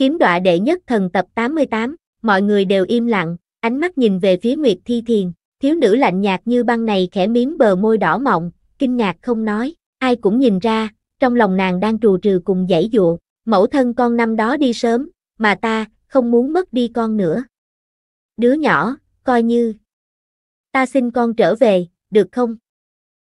Kiếm đọa đệ nhất thần tập 88, mọi người đều im lặng, ánh mắt nhìn về phía Nguyệt Thi Thiền, thiếu nữ lạnh nhạt như băng này khẽ miếng bờ môi đỏ mọng, kinh ngạc không nói, ai cũng nhìn ra, trong lòng nàng đang trù trừ cùng dãy dụ mẫu thân con năm đó đi sớm, mà ta, không muốn mất đi con nữa. Đứa nhỏ, coi như, ta xin con trở về, được không?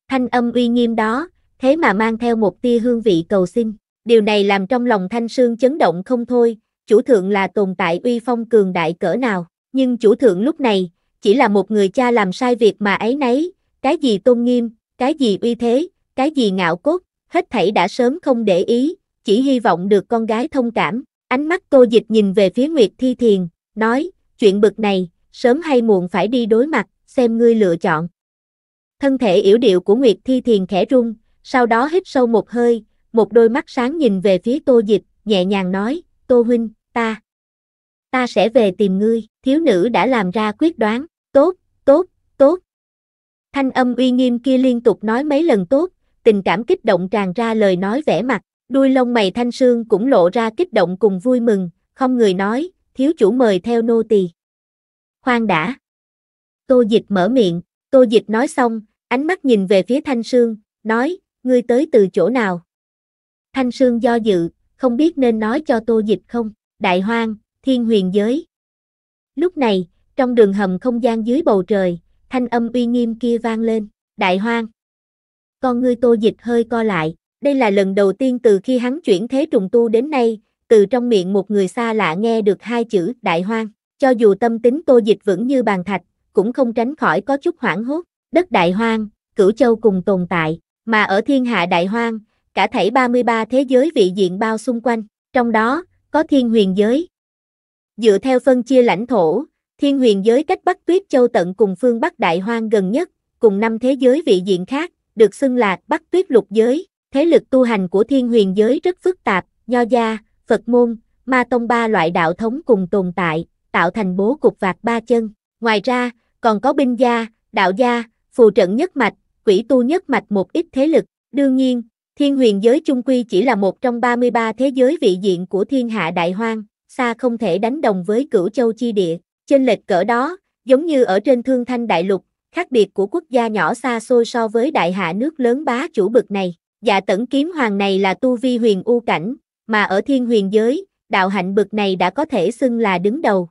Thanh âm uy nghiêm đó, thế mà mang theo một tia hương vị cầu xin điều này làm trong lòng Thanh Sương chấn động không thôi, chủ thượng là tồn tại uy phong cường đại cỡ nào, nhưng chủ thượng lúc này, chỉ là một người cha làm sai việc mà ấy nấy, cái gì tôn nghiêm, cái gì uy thế, cái gì ngạo cốt, hết thảy đã sớm không để ý, chỉ hy vọng được con gái thông cảm. Ánh mắt cô dịch nhìn về phía Nguyệt Thi Thiền, nói, chuyện bực này, sớm hay muộn phải đi đối mặt, xem ngươi lựa chọn. Thân thể yểu điệu của Nguyệt Thi Thiền khẽ rung, sau đó hít sâu một hơi, một đôi mắt sáng nhìn về phía Tô Dịch, nhẹ nhàng nói, Tô Huynh, ta, ta sẽ về tìm ngươi, thiếu nữ đã làm ra quyết đoán, tốt, tốt, tốt. Thanh âm uy nghiêm kia liên tục nói mấy lần tốt, tình cảm kích động tràn ra lời nói vẻ mặt, đuôi lông mày thanh sương cũng lộ ra kích động cùng vui mừng, không người nói, thiếu chủ mời theo nô tỳ. Khoan đã. Tô dịch mở miệng, tô dịch nói xong, ánh mắt nhìn về phía thanh sương, nói, ngươi tới từ chỗ nào? Thanh Sương do dự, không biết nên nói cho Tô Dịch không, Đại Hoang, Thiên Huyền Giới. Lúc này, trong đường hầm không gian dưới bầu trời, thanh âm uy nghiêm kia vang lên, Đại Hoang. Con ngươi Tô Dịch hơi co lại, đây là lần đầu tiên từ khi hắn chuyển thế trùng tu đến nay, từ trong miệng một người xa lạ nghe được hai chữ Đại Hoang, cho dù tâm tính Tô Dịch vững như bàn thạch, cũng không tránh khỏi có chút hoảng hốt, đất Đại Hoang, Cửu Châu cùng tồn tại, mà ở thiên hạ Đại Hoang, cả thảy 33 thế giới vị diện bao xung quanh, trong đó, có thiên huyền giới. Dựa theo phân chia lãnh thổ, thiên huyền giới cách Bắc Tuyết Châu tận cùng phương Bắc Đại Hoang gần nhất, cùng năm thế giới vị diện khác, được xưng là Bắc Tuyết Lục Giới. Thế lực tu hành của thiên huyền giới rất phức tạp, nho gia, Phật môn, ma tông ba loại đạo thống cùng tồn tại, tạo thành bố cục vạt ba chân. Ngoài ra, còn có binh gia, đạo gia, phù trận nhất mạch, quỷ tu nhất mạch một ít thế lực. Đương nhiên, Thiên huyền giới chung quy chỉ là một trong 33 thế giới vị diện của thiên hạ đại hoang, xa không thể đánh đồng với cửu châu chi địa, trên lệch cỡ đó, giống như ở trên thương thanh đại lục, khác biệt của quốc gia nhỏ xa xôi so với đại hạ nước lớn bá chủ bực này. Dạ tẩn kiếm hoàng này là tu vi huyền u cảnh, mà ở thiên huyền giới, đạo hạnh bực này đã có thể xưng là đứng đầu.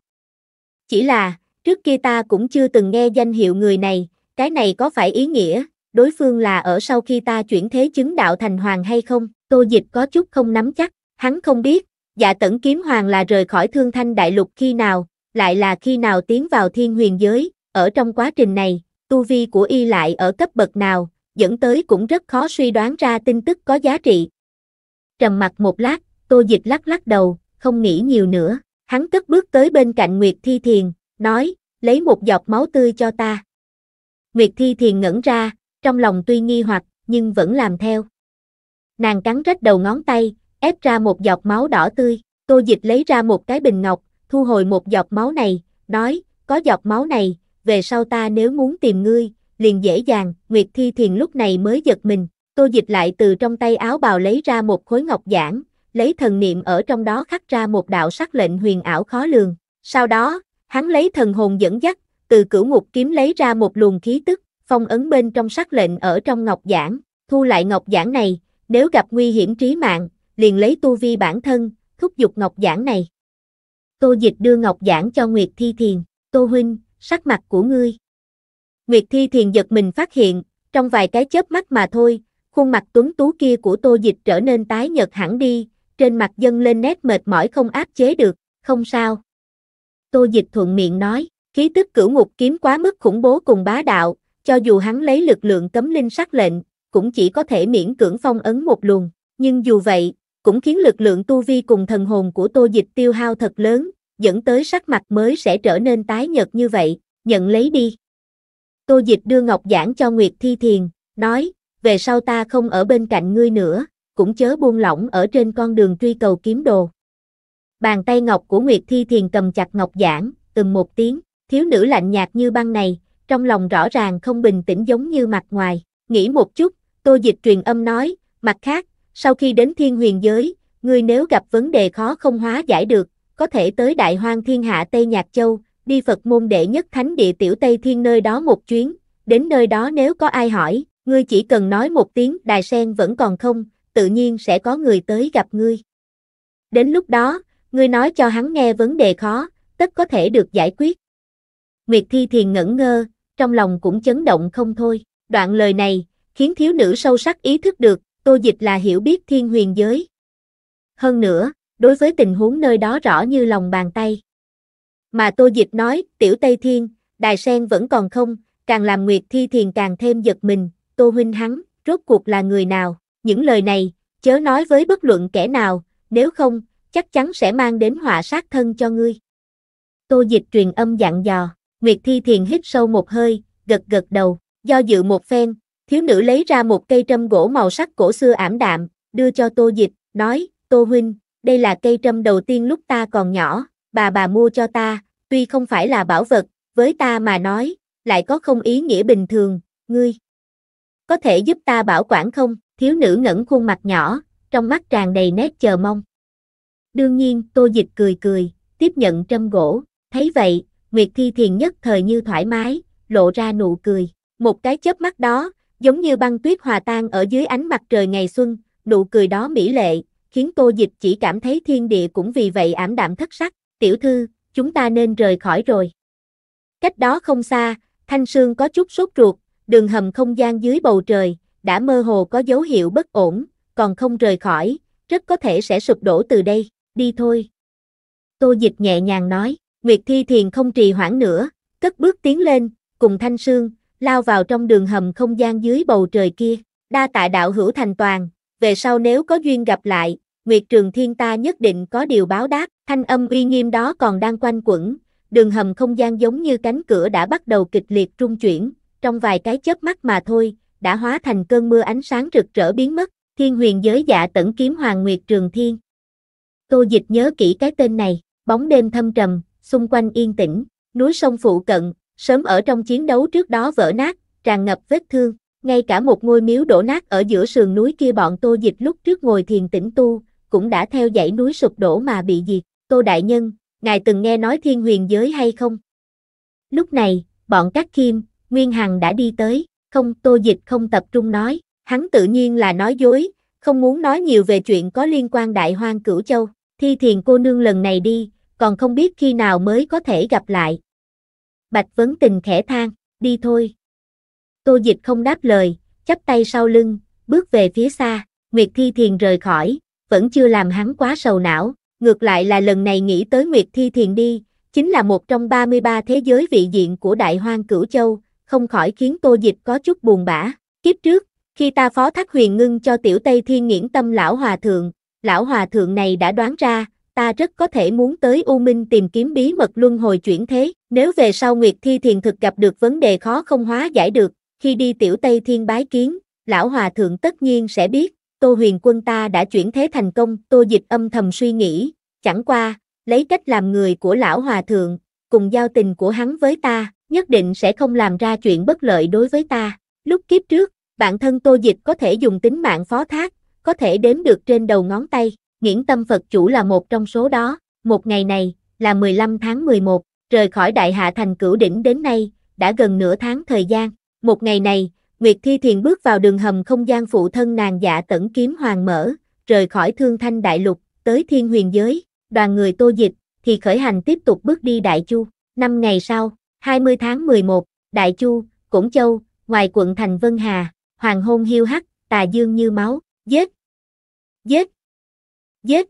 Chỉ là, trước kia ta cũng chưa từng nghe danh hiệu người này, cái này có phải ý nghĩa, đối phương là ở sau khi ta chuyển thế chứng đạo thành hoàng hay không, tô dịch có chút không nắm chắc, hắn không biết, dạ tẩn kiếm hoàng là rời khỏi thương thanh đại lục khi nào, lại là khi nào tiến vào thiên huyền giới, ở trong quá trình này, tu vi của y lại ở cấp bậc nào, dẫn tới cũng rất khó suy đoán ra tin tức có giá trị. Trầm mặt một lát, tô dịch lắc lắc đầu, không nghĩ nhiều nữa, hắn cất bước tới bên cạnh Nguyệt Thi Thiền, nói, lấy một giọt máu tươi cho ta. Nguyệt Thi Thiền ngẩn ra, trong lòng tuy nghi hoặc, nhưng vẫn làm theo. Nàng cắn rách đầu ngón tay, ép ra một giọt máu đỏ tươi, tô dịch lấy ra một cái bình ngọc, thu hồi một giọt máu này, nói, có giọt máu này, về sau ta nếu muốn tìm ngươi, liền dễ dàng, Nguyệt Thi Thiền lúc này mới giật mình, tô dịch lại từ trong tay áo bào lấy ra một khối ngọc giản, lấy thần niệm ở trong đó khắc ra một đạo sắc lệnh huyền ảo khó lường, sau đó, hắn lấy thần hồn dẫn dắt, từ cửu ngục kiếm lấy ra một luồng khí tức, phong ấn bên trong sắc lệnh ở trong ngọc giản, thu lại ngọc giản này, nếu gặp nguy hiểm trí mạng, liền lấy tu vi bản thân, thúc giục ngọc giản này. Tô Dịch đưa ngọc giản cho Nguyệt Thi Thiền, Tô Huynh, sắc mặt của ngươi. Nguyệt Thi Thiền giật mình phát hiện, trong vài cái chớp mắt mà thôi, khuôn mặt tuấn tú kia của Tô Dịch trở nên tái nhợt hẳn đi, trên mặt dâng lên nét mệt mỏi không áp chế được, không sao. Tô Dịch thuận miệng nói, khí tức cửu ngục kiếm quá mức khủng bố cùng bá đạo, cho dù hắn lấy lực lượng cấm linh sắc lệnh, cũng chỉ có thể miễn cưỡng phong ấn một luồng, nhưng dù vậy, cũng khiến lực lượng tu vi cùng thần hồn của Tô Dịch tiêu hao thật lớn, dẫn tới sắc mặt mới sẽ trở nên tái nhợt như vậy, nhận lấy đi. Tô Dịch đưa ngọc giản cho Nguyệt Thi Thiền, nói, về sau ta không ở bên cạnh ngươi nữa, cũng chớ buông lỏng ở trên con đường truy cầu kiếm đồ. Bàn tay ngọc của Nguyệt Thi Thiền cầm chặt ngọc giản, từng một tiếng, thiếu nữ lạnh nhạt như băng này, trong lòng rõ ràng không bình tĩnh giống như mặt ngoài. Nghĩ một chút, Tô Dịch truyền âm nói, mặt khác, sau khi đến thiên huyền giới, ngươi nếu gặp vấn đề khó không hóa giải được, có thể tới Đại Hoang Thiên Hạ Tây Nhạc Châu, đi Phật môn đệ nhất thánh địa tiểu Tây Thiên nơi đó một chuyến, đến nơi đó nếu có ai hỏi, ngươi chỉ cần nói một tiếng đài sen vẫn còn không, tự nhiên sẽ có người tới gặp ngươi. Đến lúc đó, ngươi nói cho hắn nghe vấn đề khó, tất có thể được giải quyết. Nguyệt Thi Thiền ngẩn ngơ, trong lòng cũng chấn động không thôi. Đoạn lời này, khiến thiếu nữ sâu sắc ý thức được, tô dịch là hiểu biết thiên huyền giới. Hơn nữa, đối với tình huống nơi đó rõ như lòng bàn tay. Mà tô dịch nói, tiểu Tây Thiên, đài sen vẫn còn không, càng làm Nguyệt Thi Thiền càng thêm giật mình, tô huynh hắn, rốt cuộc là người nào, những lời này, chớ nói với bất luận kẻ nào, nếu không, chắc chắn sẽ mang đến họa sát thân cho ngươi. Tô dịch truyền âm dặn dò. Nguyệt Thi Thiền hít sâu một hơi, gật gật đầu, do dự một phen, thiếu nữ lấy ra một cây trâm gỗ màu sắc cổ xưa ảm đạm, đưa cho Tô Dịch, nói, Tô Huynh, đây là cây trâm đầu tiên lúc ta còn nhỏ, bà bà mua cho ta, tuy không phải là bảo vật, với ta mà nói, lại có không ý nghĩa bình thường, ngươi. Có thể giúp ta bảo quản không? Thiếu nữ ngẩn khuôn mặt nhỏ, trong mắt tràn đầy nét chờ mong. Đương nhiên, Tô Dịch cười cười, tiếp nhận trâm gỗ, thấy vậy, Nguyệt Thi Thiền nhất thời như thoải mái, lộ ra nụ cười. Một cái chớp mắt đó, giống như băng tuyết hòa tan ở dưới ánh mặt trời ngày xuân, nụ cười đó mỹ lệ, khiến Tô Dịch chỉ cảm thấy thiên địa cũng vì vậy ảm đạm thất sắc. Tiểu thư, chúng ta nên rời khỏi rồi. Cách đó không xa, Thanh Sương có chút sốt ruột, đường hầm không gian dưới bầu trời, đã mơ hồ có dấu hiệu bất ổn, còn không rời khỏi, rất có thể sẽ sụp đổ từ đây, đi thôi. Tô Dịch nhẹ nhàng nói. Nguyệt Thi Thiền không trì hoãn nữa, cất bước tiến lên, cùng Thanh Sương, lao vào trong đường hầm không gian dưới bầu trời kia, đa tạ đạo hữu thành toàn, về sau nếu có duyên gặp lại, Nguyệt Trường Thiên ta nhất định có điều báo đáp, thanh âm uy nghiêm đó còn đang quanh quẩn, đường hầm không gian giống như cánh cửa đã bắt đầu kịch liệt trung chuyển, trong vài cái chớp mắt mà thôi, đã hóa thành cơn mưa ánh sáng rực rỡ biến mất, thiên huyền giới dạ tẩn kiếm hoàng Nguyệt Trường Thiên. Tô Dịch nhớ kỹ cái tên này, bóng đêm thâm trầm, xung quanh yên tĩnh, núi sông phụ cận, sớm ở trong chiến đấu trước đó vỡ nát, tràn ngập vết thương, ngay cả một ngôi miếu đổ nát ở giữa sườn núi kia bọn Tô Dịch lúc trước ngồi thiền tĩnh tu, cũng đã theo dãy núi sụp đổ mà bị diệt. Tô Đại Nhân, ngài từng nghe nói thiên huyền giới hay không? Lúc này, bọn các kim, Nguyên Hằng đã đi tới, không Tô Dịch không tập trung nói, hắn tự nhiên là nói dối, không muốn nói nhiều về chuyện có liên quan đại hoang cửu châu. Thi thiền cô nương lần này đi, còn không biết khi nào mới có thể gặp lại. Bạch Vấn Tình khẽ than, đi thôi. Tô Dịch không đáp lời, chắp tay sau lưng, bước về phía xa, Nguyệt Thi Thiền rời khỏi, vẫn chưa làm hắn quá sầu não, ngược lại là lần này nghĩ tới Nguyệt Thi Thiền đi, chính là một trong 33 thế giới vị diện của Đại Hoang Cửu Châu, không khỏi khiến Tô Dịch có chút buồn bã. Kiếp trước, khi ta phó thác huyền ngưng cho tiểu Tây Thiên Nghiễn Tâm Lão Hòa Thượng, Lão Hòa Thượng này đã đoán ra, ta rất có thể muốn tới U Minh tìm kiếm bí mật luân hồi chuyển thế, nếu về sau Nguyệt Thi Thiền thực gặp được vấn đề khó không hóa giải được, khi đi tiểu Tây Thiên bái kiến, lão hòa thượng tất nhiên sẽ biết, Tô Huyền Quân ta đã chuyển thế thành công, Tô Dịch âm thầm suy nghĩ, chẳng qua, lấy cách làm người của lão hòa thượng, cùng giao tình của hắn với ta, nhất định sẽ không làm ra chuyện bất lợi đối với ta. Lúc kiếp trước, bản thân Tô Dịch có thể dùng tính mạng phó thác, có thể đếm được trên đầu ngón tay, Nghiễn Tâm Phật Chủ là một trong số đó, một ngày này, là 15 tháng 11, rời khỏi Đại Hạ Thành Cửu Đỉnh đến nay, đã gần nửa tháng thời gian, một ngày này, Nguyệt Thi Thiền bước vào đường hầm không gian phụ thân nàng dạ tẩn kiếm hoàng mở, rời khỏi thương thanh đại lục, tới thiên huyền giới, đoàn người tô dịch, thì khởi hành tiếp tục bước đi Đại Chu. Năm ngày sau, 20 tháng 11, Đại Chu, Củng Châu, ngoài quận thành Vân Hà, hoàng hôn hiu hắt, tà dương như máu, giết, giết. Giết!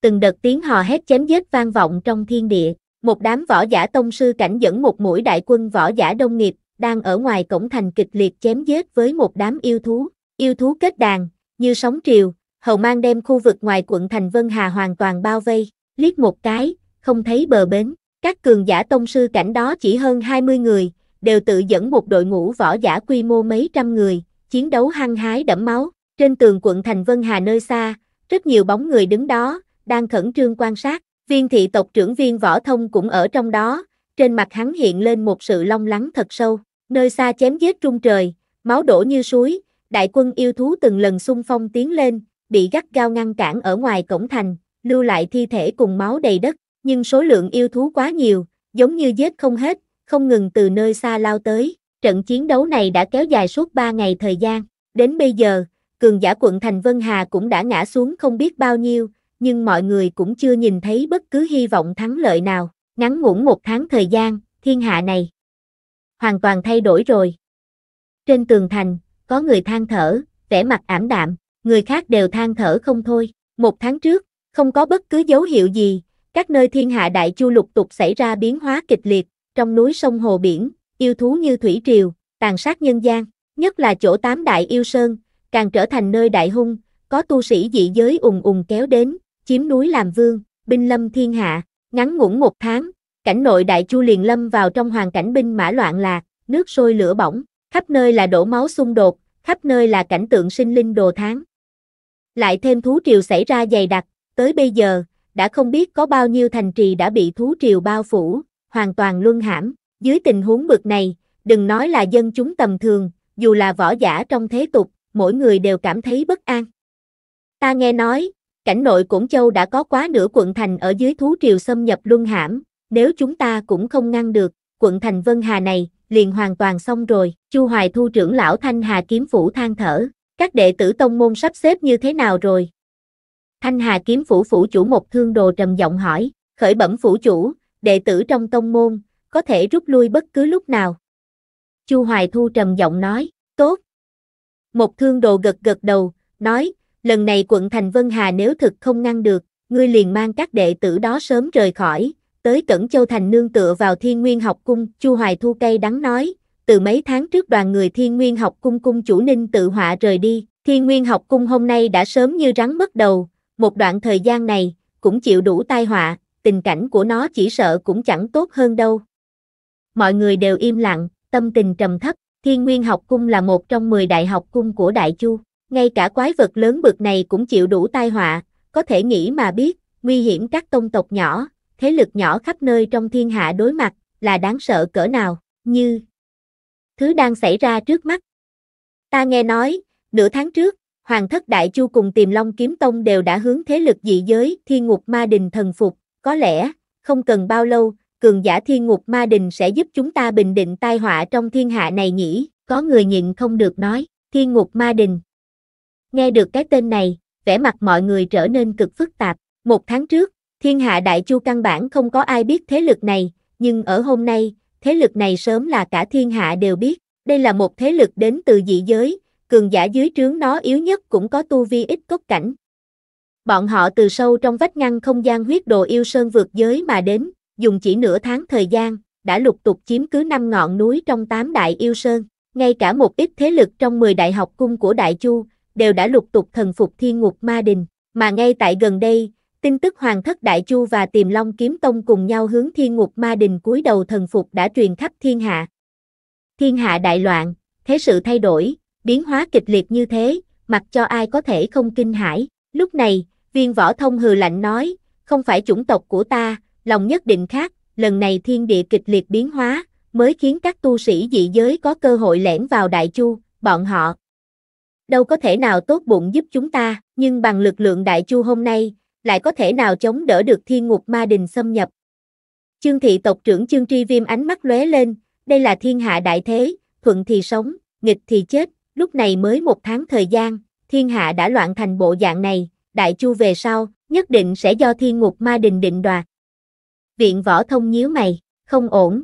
Từng đợt tiếng hò hét chém giết vang vọng trong thiên địa, một đám võ giả tông sư cảnh dẫn một mũi đại quân võ giả đông nghiệp, đang ở ngoài cổng thành kịch liệt chém giết với một đám yêu thú, yêu thú kết đàn, như sóng triều, hầu mang đem khu vực ngoài quận thành Vân Hà hoàn toàn bao vây, liếc một cái, không thấy bờ bến, các cường giả tông sư cảnh đó chỉ hơn 20 người, đều tự dẫn một đội ngũ võ giả quy mô mấy trăm người, chiến đấu hăng hái đẫm máu, trên tường quận thành Vân Hà nơi xa, rất nhiều bóng người đứng đó, đang khẩn trương quan sát, viên thị tộc trưởng viên võ thông cũng ở trong đó, trên mặt hắn hiện lên một sự long lắng thật sâu, nơi xa chém giết trung trời, máu đổ như suối, đại quân yêu thú từng lần xung phong tiến lên, bị gắt gao ngăn cản ở ngoài cổng thành, lưu lại thi thể cùng máu đầy đất, nhưng số lượng yêu thú quá nhiều, giống như giết không hết, không ngừng từ nơi xa lao tới, trận chiến đấu này đã kéo dài suốt 3 ngày thời gian, đến bây giờ, cường giả quận thành Vân Hà cũng đã ngã xuống không biết bao nhiêu, nhưng mọi người cũng chưa nhìn thấy bất cứ hy vọng thắng lợi nào. Ngắn ngủn một tháng thời gian, thiên hạ này hoàn toàn thay đổi rồi. Trên tường thành, có người than thở, vẻ mặt ảm đạm, người khác đều than thở không thôi. Một tháng trước, không có bất cứ dấu hiệu gì, các nơi thiên hạ đại chu lục tục xảy ra biến hóa kịch liệt, trong núi sông hồ biển, yêu thú như thủy triều, tàn sát nhân gian, nhất là chỗ tám đại yêu sơn, càng trở thành nơi đại hung, có tu sĩ dị giới ùng ùng kéo đến, chiếm núi làm vương, binh lâm thiên hạ, ngắn ngủn một tháng, cảnh nội đại chu liền lâm vào trong hoàn cảnh binh mã loạn lạc, nước sôi lửa bỏng, khắp nơi là đổ máu xung đột, khắp nơi là cảnh tượng sinh linh đồ tháng. Lại thêm thú triều xảy ra dày đặc, tới bây giờ, đã không biết có bao nhiêu thành trì đã bị thú triều bao phủ, hoàn toàn luân hãm, dưới tình huống bực này, đừng nói là dân chúng tầm thường, dù là võ giả trong thế tục, mỗi người đều cảm thấy bất an. Ta nghe nói, cảnh nội Cổn Châu đã có quá nửa quận thành ở dưới thú triều xâm nhập luân hãm, nếu chúng ta cũng không ngăn được, quận thành Vân Hà này liền hoàn toàn xong rồi. Chu Hoài Thu trưởng lão Thanh Hà kiếm phủ than thở, các đệ tử tông môn sắp xếp như thế nào rồi? Thanh Hà kiếm phủ phủ chủ một thương đồ trầm giọng hỏi, khởi bẩm phủ chủ, đệ tử trong tông môn, có thể rút lui bất cứ lúc nào. Chu Hoài Thu trầm giọng nói, tốt, một thương đồ gật gật đầu, nói, lần này quận thành Vân Hà nếu thực không ngăn được, ngươi liền mang các đệ tử đó sớm rời khỏi, tới Cẩn Châu Thành nương tựa vào Thiên Nguyên học cung, Chu Hoài Thu cây đắng nói, từ mấy tháng trước đoàn người Thiên Nguyên học cung cung chủ Ninh tự họa rời đi, Thiên Nguyên học cung hôm nay đã sớm như rắn mất đầu, một đoạn thời gian này, cũng chịu đủ tai họa, tình cảnh của nó chỉ sợ cũng chẳng tốt hơn đâu. Mọi người đều im lặng, tâm tình trầm thấp. Thiên Nguyên học cung là một trong 10 đại học cung của Đại Chu. Ngay cả quái vật lớn bực này cũng chịu đủ tai họa, có thể nghĩ mà biết, nguy hiểm các tông tộc nhỏ, thế lực nhỏ khắp nơi trong thiên hạ đối mặt, là đáng sợ cỡ nào, như thứ đang xảy ra trước mắt. Ta nghe nói, nửa tháng trước, Hoàng thất Đại Chu cùng Tiềm Long Kiếm Tông đều đã hướng thế lực dị giới thiên ngục ma đình thần phục, có lẽ, không cần bao lâu, cường giả thiên ngục ma đình sẽ giúp chúng ta bình định tai họa trong thiên hạ này nhỉ, có người nhịn không được nói, thiên ngục ma đình. Nghe được cái tên này, vẻ mặt mọi người trở nên cực phức tạp, một tháng trước, thiên hạ đại chu căn bản không có ai biết thế lực này, nhưng ở hôm nay, thế lực này sớm là cả thiên hạ đều biết, đây là một thế lực đến từ dị giới, cường giả dưới trướng nó yếu nhất cũng có tu vi ít cốt cảnh. Bọn họ từ sâu trong vách ngăn không gian huyết đồ yêu sơn vượt giới mà đến, dùng chỉ nửa tháng thời gian, đã lục tục chiếm cứ 5 ngọn núi trong 8 đại yêu sơn, ngay cả một ít thế lực trong 10 đại học cung của Đại Chu, đều đã lục tục thần phục thiên ngục ma đình, mà ngay tại gần đây, tin tức Hoàng thất Đại Chu và Tiềm Long Kiếm Tông cùng nhau hướng thiên ngục ma đình cúi đầu thần phục đã truyền khắp thiên hạ. Thiên hạ đại loạn, thế sự thay đổi, biến hóa kịch liệt như thế, mặc cho ai có thể không kinh hãi. Lúc này, viên võ thông hừ lạnh nói, không phải chủng tộc của ta, lòng nhất định khác, lần này thiên địa kịch liệt biến hóa, mới khiến các tu sĩ dị giới có cơ hội lẻn vào đại chu, bọn họ. Đâu có thể nào tốt bụng giúp chúng ta, nhưng bằng lực lượng đại chu hôm nay, lại có thể nào chống đỡ được thiên ngục ma đình xâm nhập. Chương thị tộc trưởng chương tri viêm ánh mắt lóe lên, đây là thiên hạ đại thế, thuận thì sống, nghịch thì chết, lúc này mới một tháng thời gian, thiên hạ đã loạn thành bộ dạng này, đại chu về sau, nhất định sẽ do thiên ngục ma đình định đoạt. Viện võ thông nhíu mày, không ổn.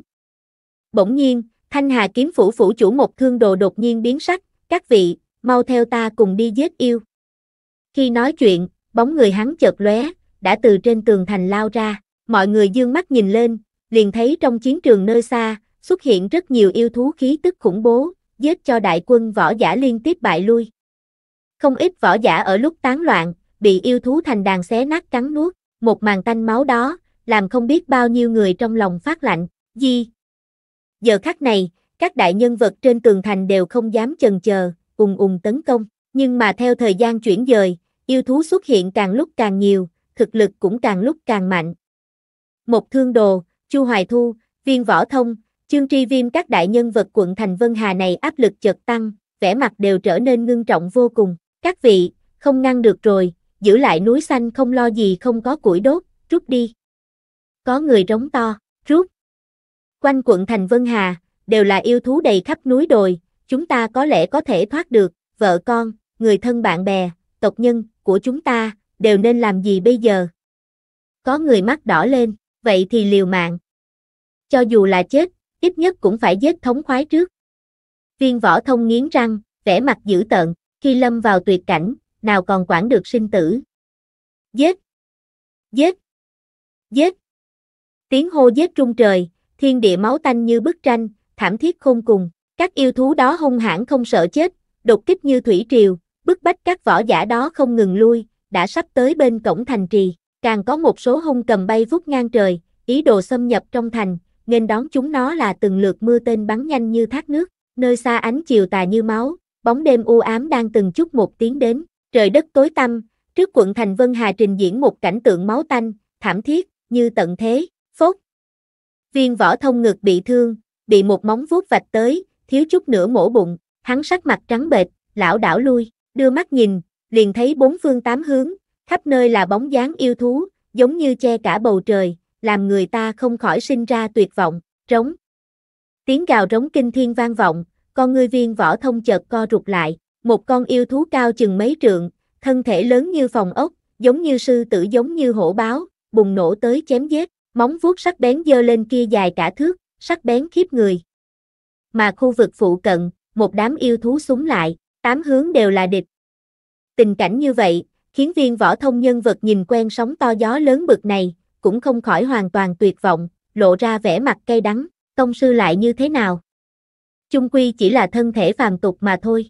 Bỗng nhiên, Thanh Hà kiếm phủ phủ chủ một thương đồ đột nhiên biến sắc, các vị, mau theo ta cùng đi giết yêu. Khi nói chuyện, bóng người hắn chợt lóe, đã từ trên tường thành lao ra, mọi người dương mắt nhìn lên, liền thấy trong chiến trường nơi xa, xuất hiện rất nhiều yêu thú khí tức khủng bố, giết cho đại quân võ giả liên tiếp bại lui. Không ít võ giả ở lúc tán loạn, bị yêu thú thành đàn xé nát cắn nuốt, một màn tanh máu đó, làm không biết bao nhiêu người trong lòng phát lạnh, di. Giờ khắc này, các đại nhân vật trên tường thành đều không dám chần chờ, ùng ùng tấn công, nhưng mà theo thời gian chuyển dời, yêu thú xuất hiện càng lúc càng nhiều, thực lực cũng càng lúc càng mạnh. Một thương đồ, Chu Hoài Thu, Viên Võ Thông, Chương Tri Viêm các đại nhân vật quận thành Vân Hà này áp lực chợt tăng, vẻ mặt đều trở nên ngưng trọng vô cùng. Các vị, không ngăn được rồi, giữ lại núi xanh không lo gì không có củi đốt, rút đi có người rống to, rút. Quanh quận thành Vân Hà, đều là yêu thú đầy khắp núi đồi, chúng ta có lẽ có thể thoát được, vợ con, người thân bạn bè, tộc nhân của chúng ta, đều nên làm gì bây giờ? Có người mắt đỏ lên, vậy thì liều mạng. Cho dù là chết, ít nhất cũng phải giết thống khoái trước. Viên võ thông nghiến răng, vẻ mặt dữ tợn, khi lâm vào tuyệt cảnh, nào còn quản được sinh tử. Giết! Giết! Giết! Tiếng hô giết trung trời, thiên địa máu tanh như bức tranh, thảm thiết khôn cùng. Các yêu thú đó hung hãn không sợ chết, đột kích như thủy triều, bức bách các võ giả đó không ngừng lui, đã sắp tới bên cổng thành trì. Càng có một số hung cầm bay vút ngang trời, ý đồ xâm nhập trong thành, nên đón chúng nó là từng lượt mưa tên bắn nhanh như thác nước, nơi xa ánh chiều tà như máu, bóng đêm u ám đang từng chút một tiến đến, trời đất tối tăm, trước quận thành Vân Hà trình diễn một cảnh tượng máu tanh, thảm thiết, như tận thế, Viên võ thông ngực bị thương, bị một móng vuốt vạch tới, thiếu chút nữa mổ bụng, hắn sắc mặt trắng bệch, lão đảo lui, đưa mắt nhìn, liền thấy bốn phương tám hướng, khắp nơi là bóng dáng yêu thú, giống như che cả bầu trời, làm người ta không khỏi sinh ra tuyệt vọng, trống. Tiếng gào rống kinh thiên vang vọng, con ngươi viên võ thông chợt co rụt lại, một con yêu thú cao chừng mấy trượng, thân thể lớn như phòng ốc, giống như sư tử giống như hổ báo, bùng nổ tới chém giết, Móng vuốt sắc bén dơ lên kia dài cả thước, sắc bén khiếp người. Mà khu vực phụ cận, một đám yêu thú súng lại, tám hướng đều là địch. Tình cảnh như vậy, khiến viên võ thông nhân vật nhìn quen sóng to gió lớn bực này, cũng không khỏi hoàn toàn tuyệt vọng, lộ ra vẻ mặt cay đắng, công sư lại như thế nào? trung quy chỉ là thân thể phàm tục mà thôi.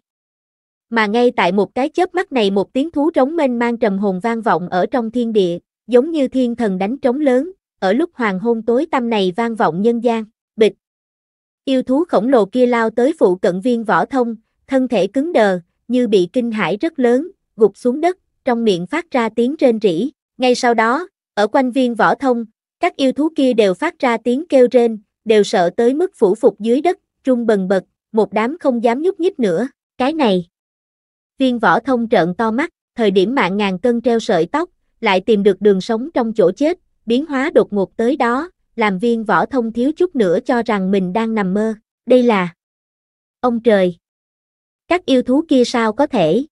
Mà ngay tại một cái chớp mắt này một tiếng thú trống mênh mang trầm hồn vang vọng ở trong thiên địa, giống như thiên thần đánh trống lớn, ở lúc hoàng hôn tối tăm này vang vọng nhân gian, bịch. Yêu thú khổng lồ kia lao tới phụ cận viên võ thông, thân thể cứng đờ, như bị kinh hãi rất lớn, gục xuống đất, trong miệng phát ra tiếng rên rỉ. Ngay sau đó, ở quanh viên võ thông, các yêu thú kia đều phát ra tiếng kêu rên, đều sợ tới mức phủ phục dưới đất, trung bần bật, một đám không dám nhúc nhích nữa. Cái này. Viên võ thông trợn to mắt, thời điểm mạng ngàn cân treo sợi tóc, lại tìm được đường sống trong chỗ chết, biến hóa đột ngột tới đó, làm viên võ thông thiếu chút nữa cho rằng mình đang nằm mơ, đây là ông trời. Các yêu thú kia sao có thể?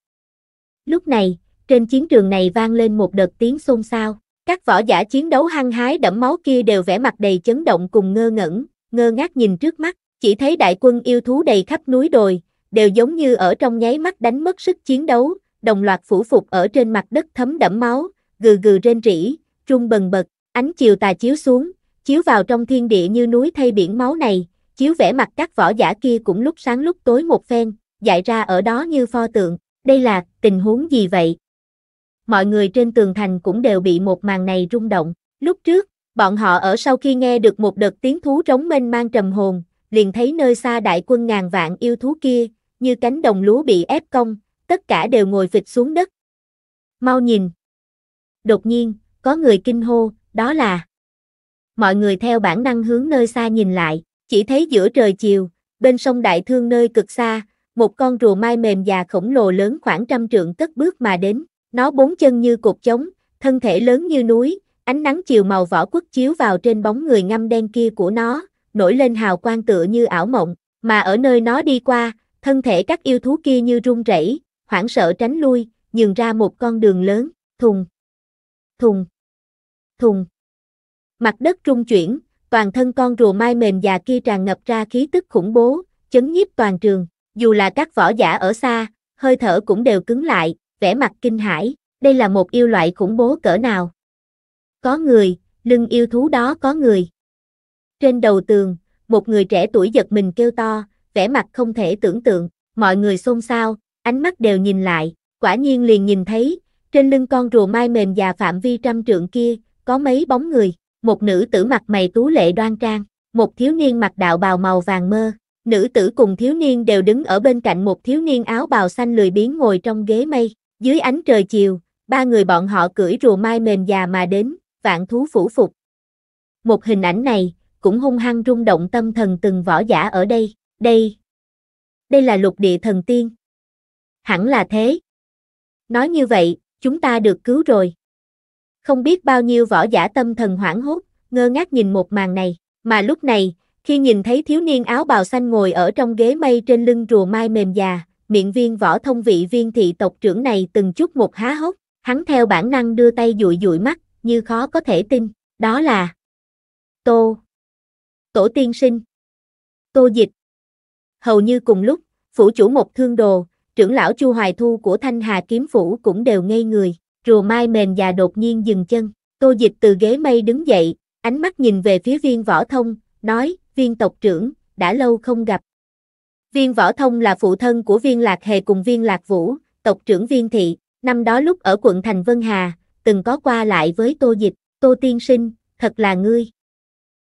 Lúc này, trên chiến trường này vang lên một đợt tiếng xôn xao, các võ giả chiến đấu hăng hái đẫm máu kia đều vẻ mặt đầy chấn động cùng ngơ ngẩn, ngơ ngác nhìn trước mắt, chỉ thấy đại quân yêu thú đầy khắp núi đồi, đều giống như ở trong nháy mắt đánh mất sức chiến đấu, đồng loạt phủ phục ở trên mặt đất thấm đẫm máu, gừ gừ rên rỉ, trung bần bật, Ánh chiều tà chiếu xuống, chiếu vào trong thiên địa như núi thay biển máu này, chiếu vẻ mặt các võ giả kia cũng lúc sáng lúc tối một phen, dại ra ở đó như pho tượng, đây là tình huống gì vậy? Mọi người trên tường thành cũng đều bị một màn này rung động, lúc trước, bọn họ ở sau khi nghe được một đợt tiếng thú trống mênh mang trầm hồn, liền thấy nơi xa đại quân ngàn vạn yêu thú kia, như cánh đồng lúa bị ép công, tất cả đều ngồi phịch xuống đất. Mau nhìn. Đột nhiên, có người kinh hô, đó là Mọi người theo bản năng hướng nơi xa nhìn lại, chỉ thấy giữa trời chiều, bên sông Đại Thương nơi cực xa, một con rùa mai mềm già khổng lồ lớn khoảng trăm trượng cất bước mà đến, nó bốn chân như cột chống thân thể lớn như núi, ánh nắng chiều màu vỏ quất chiếu vào trên bóng người ngăm đen kia của nó, nổi lên hào quang tựa như ảo mộng, mà ở nơi nó đi qua, thân thể các yêu thú kia như run rẩy, hoảng sợ tránh lui, nhường ra một con đường lớn, thùng, thùng thùng. Mặt đất trung chuyển, toàn thân con rùa mai mềm già kia tràn ngập ra khí tức khủng bố, chấn nhiếp toàn trường, dù là các võ giả ở xa, hơi thở cũng đều cứng lại, vẻ mặt kinh hãi, đây là một yêu loại khủng bố cỡ nào. Có người, lưng yêu thú đó có người. Trên đầu tường, một người trẻ tuổi giật mình kêu to, vẻ mặt không thể tưởng tượng, mọi người xôn xao, ánh mắt đều nhìn lại, quả nhiên liền nhìn thấy, trên lưng con rùa mai mềm già phạm vi trăm trượng kia, có mấy bóng người, một nữ tử mặt mày tú lệ đoan trang, một thiếu niên mặc đạo bào màu vàng mơ, nữ tử cùng thiếu niên đều đứng ở bên cạnh một thiếu niên áo bào xanh lười biếng ngồi trong ghế mây, dưới ánh trời chiều, ba người bọn họ cưỡi rùa mai mềm già mà đến, vạn thú phủ phục. Một hình ảnh này, cũng hung hăng rung động tâm thần từng võ giả ở đây, đây. Đây là lục địa thần tiên. Hẳn là thế. Nói như vậy, chúng ta được cứu rồi. Không biết bao nhiêu võ giả tâm thần hoảng hốt, ngơ ngác nhìn một màn này, mà lúc này, khi nhìn thấy thiếu niên áo bào xanh ngồi ở trong ghế mây trên lưng rùa mai mềm già, miệng viên võ thông vị viên thị tộc trưởng này từng chút một há hốc, hắn theo bản năng đưa tay dụi dụi mắt, như khó có thể tin, đó là Tô Tổ tiên sinh Tô dịch Hầu như cùng lúc, phủ chủ một thương đồ, trưởng lão Chu Hoài Thu của Thanh Hà Kiếm Phủ cũng đều ngây người rùa mai mềm già đột nhiên dừng chân. Tô dịch từ ghế mây đứng dậy, ánh mắt nhìn về phía viên võ thông, nói, viên tộc trưởng, đã lâu không gặp. Viên võ thông là phụ thân của viên lạc hề cùng viên lạc vũ, tộc trưởng viên thị, năm đó lúc ở quận thành Vân Hà, từng có qua lại với tô dịch, tô tiên sinh, thật là ngươi.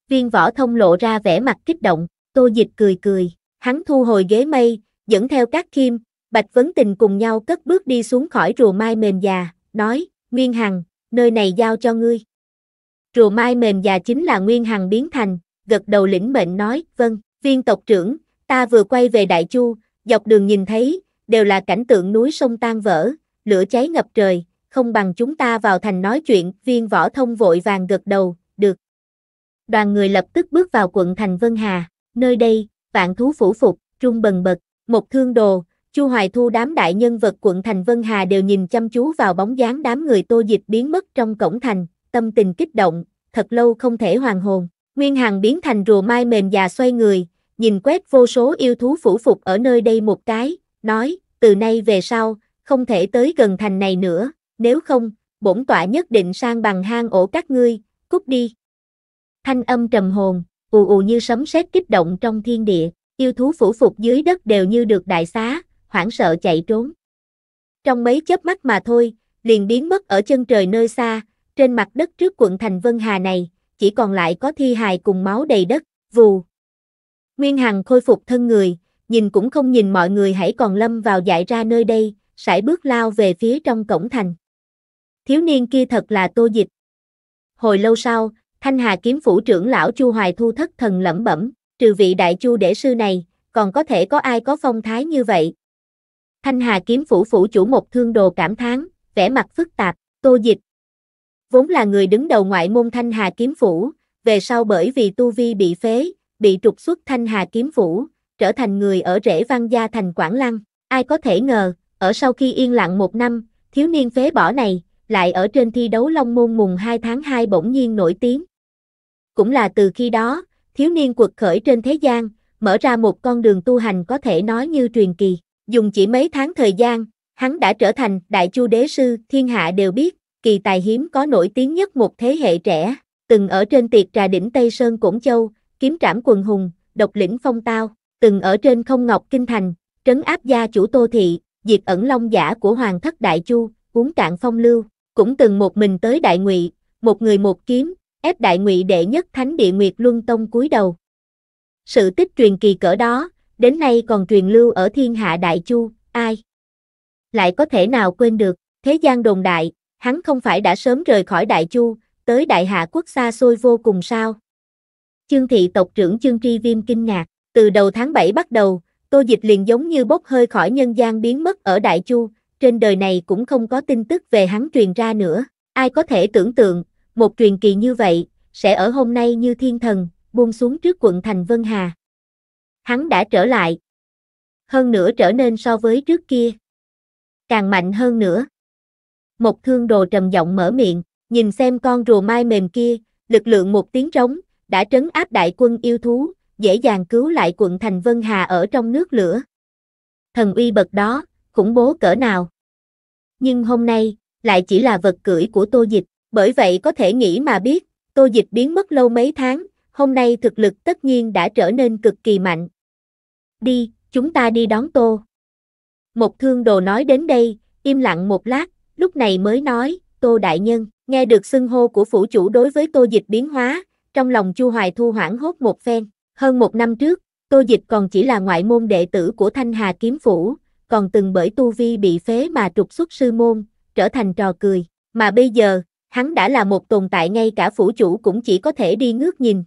Viên võ thông lộ ra vẻ mặt kích động, tô dịch cười cười, hắn thu hồi ghế mây, dẫn theo các kim, bạch vấn tình cùng nhau cất bước đi xuống khỏi rùa mai mềm già, nói, Nguyên Hằng, nơi này giao cho ngươi. Rùa mai mềm già chính là Nguyên Hằng biến thành, gật đầu lĩnh mệnh nói, vâng, viên tộc trưởng, ta vừa quay về Đại Chu, dọc đường nhìn thấy, đều là cảnh tượng núi sông tan vỡ, lửa cháy ngập trời, không bằng chúng ta vào thành nói chuyện, viên võ thông vội vàng gật đầu, được. Đoàn người lập tức bước vào quận thành Vân Hà, nơi đây, vạn thú phủ phục, trung bần bật, một thương đồ, Chu Hoài Thu đám đại nhân vật quận thành Vân Hà đều nhìn chăm chú vào bóng dáng đám người Tô Dịch biến mất trong cổng thành, tâm tình kích động, thật lâu không thể hoàn hồn. Nguyên Hằng biến thành rùa mai mềm già xoay người, nhìn quét vô số yêu thú phủ phục ở nơi đây một cái, nói, từ nay về sau, không thể tới gần thành này nữa, nếu không, bổn tọa nhất định sang bằng hang ổ các ngươi, cút đi. Thanh âm trầm hồn, ù ù như sấm sét kích động trong thiên địa, yêu thú phủ phục dưới đất đều như được đại xá, hoảng sợ chạy trốn. Trong mấy chớp mắt mà thôi, liền biến mất ở chân trời nơi xa, trên mặt đất trước quận thành Vân Hà này, chỉ còn lại có thi hài cùng máu đầy đất, vù. Nguyên Hằng khôi phục thân người, nhìn cũng không nhìn mọi người hãy còn lâm vào dại ra nơi đây, sải bước lao về phía trong cổng thành. Thiếu niên kia thật là tô dịch. Hồi lâu sau, Thanh Hà kiếm phủ trưởng lão Chu Hoài Thu thất thần lẩm bẩm, trừ vị đại chu đệ sư này, còn có thể có ai có phong thái như vậy, Thanh Hà kiếm phủ phủ chủ một thương đồ cảm thán, vẻ mặt phức tạp, Tô Dịch. Vốn là người đứng đầu ngoại môn Thanh Hà kiếm phủ, về sau bởi vì tu vi bị phế, bị trục xuất Thanh Hà kiếm phủ, trở thành người ở rễ văn gia thành Quảng Lăng. Ai có thể ngờ, ở sau khi yên lặng một năm, thiếu niên phế bỏ này, lại ở trên thi đấu Long Môn mùng 2 tháng 2 bỗng nhiên nổi tiếng. Cũng là từ khi đó, thiếu niên quật khởi trên thế gian, mở ra một con đường tu hành có thể nói như truyền kỳ dùng chỉ mấy tháng thời gian, hắn đã trở thành đại chu đế sư, thiên hạ đều biết, kỳ tài hiếm có nổi tiếng nhất một thế hệ trẻ, từng ở trên tiệc trà đỉnh Tây Sơn Cổng Châu, kiếm trảm quần hùng, độc lĩnh phong tao, từng ở trên không ngọc kinh thành, trấn áp gia chủ Tô Thị, diệt ẩn long giả của Hoàng thất Đại Chu, cuốn cạn phong lưu, cũng từng một mình tới Đại Ngụy, một người một kiếm, ép Đại Ngụy đệ nhất thánh địa Nguyệt Luân Tông cúi đầu. Sự tích truyền kỳ cỡ đó, đến nay còn truyền lưu ở thiên hạ đại chu, ai lại có thể nào quên được, thế gian đồn đại, hắn không phải đã sớm rời khỏi đại chu, tới đại hạ quốc xa xôi vô cùng sao. Chương thị tộc trưởng chương tri viêm kinh ngạc, từ đầu tháng 7 bắt đầu, tô dịch liền giống như bốc hơi khỏi nhân gian biến mất ở đại chu, trên đời này cũng không có tin tức về hắn truyền ra nữa, ai có thể tưởng tượng, một truyền kỳ như vậy, sẽ ở hôm nay như thiên thần, buông xuống trước quận thành Vân Hà. Hắn đã trở lại. Hơn nữa trở nên so với trước kia. Càng mạnh hơn nữa. Một thương đồ trầm giọng mở miệng, nhìn xem con rùa mai mềm kia, lực lượng một tiếng trống, đã trấn áp đại quân yêu thú, dễ dàng cứu lại quận thành Vân Hà ở trong nước lửa. Thần uy bậc đó, khủng bố cỡ nào. Nhưng hôm nay, lại chỉ là vật cưỡi của tô dịch, bởi vậy có thể nghĩ mà biết, tô dịch biến mất lâu mấy tháng, hôm nay thực lực tất nhiên đã trở nên cực kỳ mạnh. Đi, chúng ta đi đón Tô. Một thương đồ nói đến đây, im lặng một lát, lúc này mới nói, Tô Đại Nhân, nghe được xưng hô của phủ chủ đối với Tô Dịch biến hóa, trong lòng Chu Hoài Thu hoảng hốt một phen, hơn một năm trước, Tô Dịch còn chỉ là ngoại môn đệ tử của Thanh Hà Kiếm Phủ, còn từng bởi Tu Vi bị phế mà trục xuất sư môn, trở thành trò cười, mà bây giờ, hắn đã là một tồn tại ngay cả phủ chủ cũng chỉ có thể đi ngước nhìn,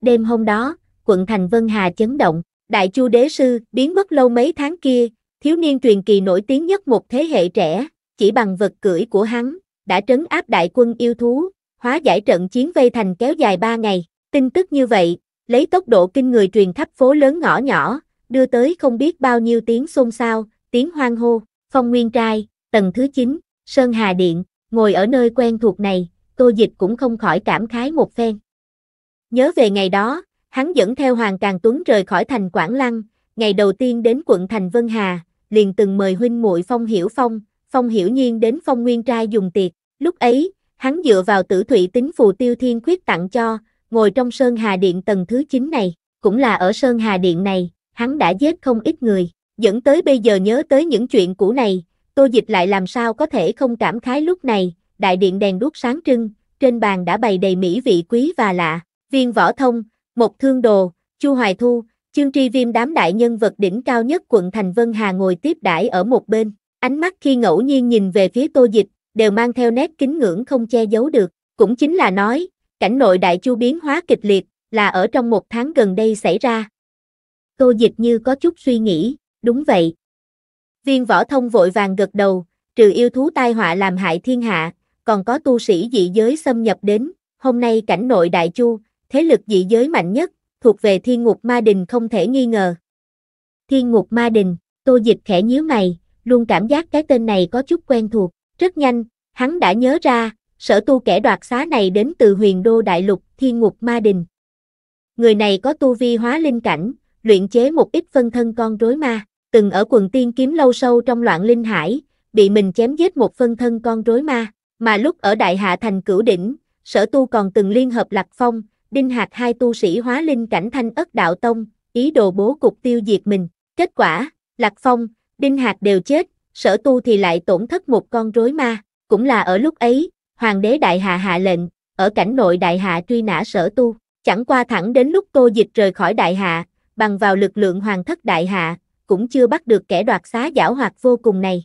Đêm hôm đó, quận thành Vân Hà chấn động, Đại Chu Đế Sư biến mất lâu mấy tháng kia, thiếu niên truyền kỳ nổi tiếng nhất một thế hệ trẻ, chỉ bằng vật cưỡi của hắn, đã trấn áp đại quân yêu thú, hóa giải trận chiến vây thành kéo dài 3 ngày. Tin tức như vậy, lấy tốc độ kinh người truyền khắp phố lớn ngõ nhỏ, đưa tới không biết bao nhiêu tiếng xôn xao, tiếng hoang hô. Phong Nguyên Trai, tầng thứ 9, Sơn Hà Điện, ngồi ở nơi quen thuộc này, Tô Dịch cũng không khỏi cảm khái một phen. Nhớ về ngày đó, hắn dẫn theo Hoàng Càng Tuấn rời khỏi thành Quảng Lăng, ngày đầu tiên đến quận thành Vân Hà, liền từng mời huynh muội Phong Hiểu Phong, Phong Hiểu Nhiên đến Phong Nguyên Trai dùng tiệc. Lúc ấy, hắn dựa vào tử thủy tính phù tiêu thiên khuyết tặng cho, ngồi trong Sơn Hà Điện tầng thứ 9 này, cũng là ở Sơn Hà Điện này, hắn đã giết không ít người, dẫn tới bây giờ nhớ tới những chuyện cũ này, tô dịch lại làm sao có thể không cảm khái lúc này, đại điện đèn đuốc sáng trưng, trên bàn đã bày đầy mỹ vị quý và lạ, viên võ thông, một thương đồ, Chu Hoài Thu, Chương Tri Viêm đám đại nhân vật đỉnh cao nhất quận thành Vân Hà ngồi tiếp đãi ở một bên, ánh mắt khi ngẫu nhiên nhìn về phía Tô Dịch, đều mang theo nét kính ngưỡng không che giấu được, cũng chính là nói, cảnh nội đại chu biến hóa kịch liệt, là ở trong một tháng gần đây xảy ra. Tô Dịch như có chút suy nghĩ, đúng vậy. Viên võ thông vội vàng gật đầu, trừ yêu thú tai họa làm hại thiên hạ, còn có tu sĩ dị giới xâm nhập đến, hôm nay cảnh nội đại chu, thế lực dị giới mạnh nhất, thuộc về thiên ngục ma đình không thể nghi ngờ. Thiên ngục ma đình, tô dịch khẽ nhíu mày, luôn cảm giác cái tên này có chút quen thuộc, rất nhanh, hắn đã nhớ ra, sở tu kẻ đoạt xá này đến từ huyền đô đại lục, thiên ngục ma đình. Người này có tu vi hóa linh cảnh, luyện chế một ít phân thân con rối ma, từng ở quần tiên kiếm lâu sâu trong loạn linh hải, bị mình chém giết một phân thân con rối ma, mà lúc ở đại hạ thành cửu đỉnh, sở tu còn từng liên hợp lạc phong, Đinh Hạc hai tu sĩ hóa linh cảnh thanh ất đạo tông, ý đồ bố cục tiêu diệt mình. Kết quả, Lạc Phong, Đinh Hạc đều chết, sở tu thì lại tổn thất một con rối ma. Cũng là ở lúc ấy, Hoàng đế Đại Hạ hạ lệnh, ở cảnh nội Đại Hạ truy nã sở tu. Chẳng qua thẳng đến lúc tô dịch rời khỏi Đại Hạ, bằng vào lực lượng hoàng thất Đại Hạ, cũng chưa bắt được kẻ đoạt xá giảo hoạt vô cùng này.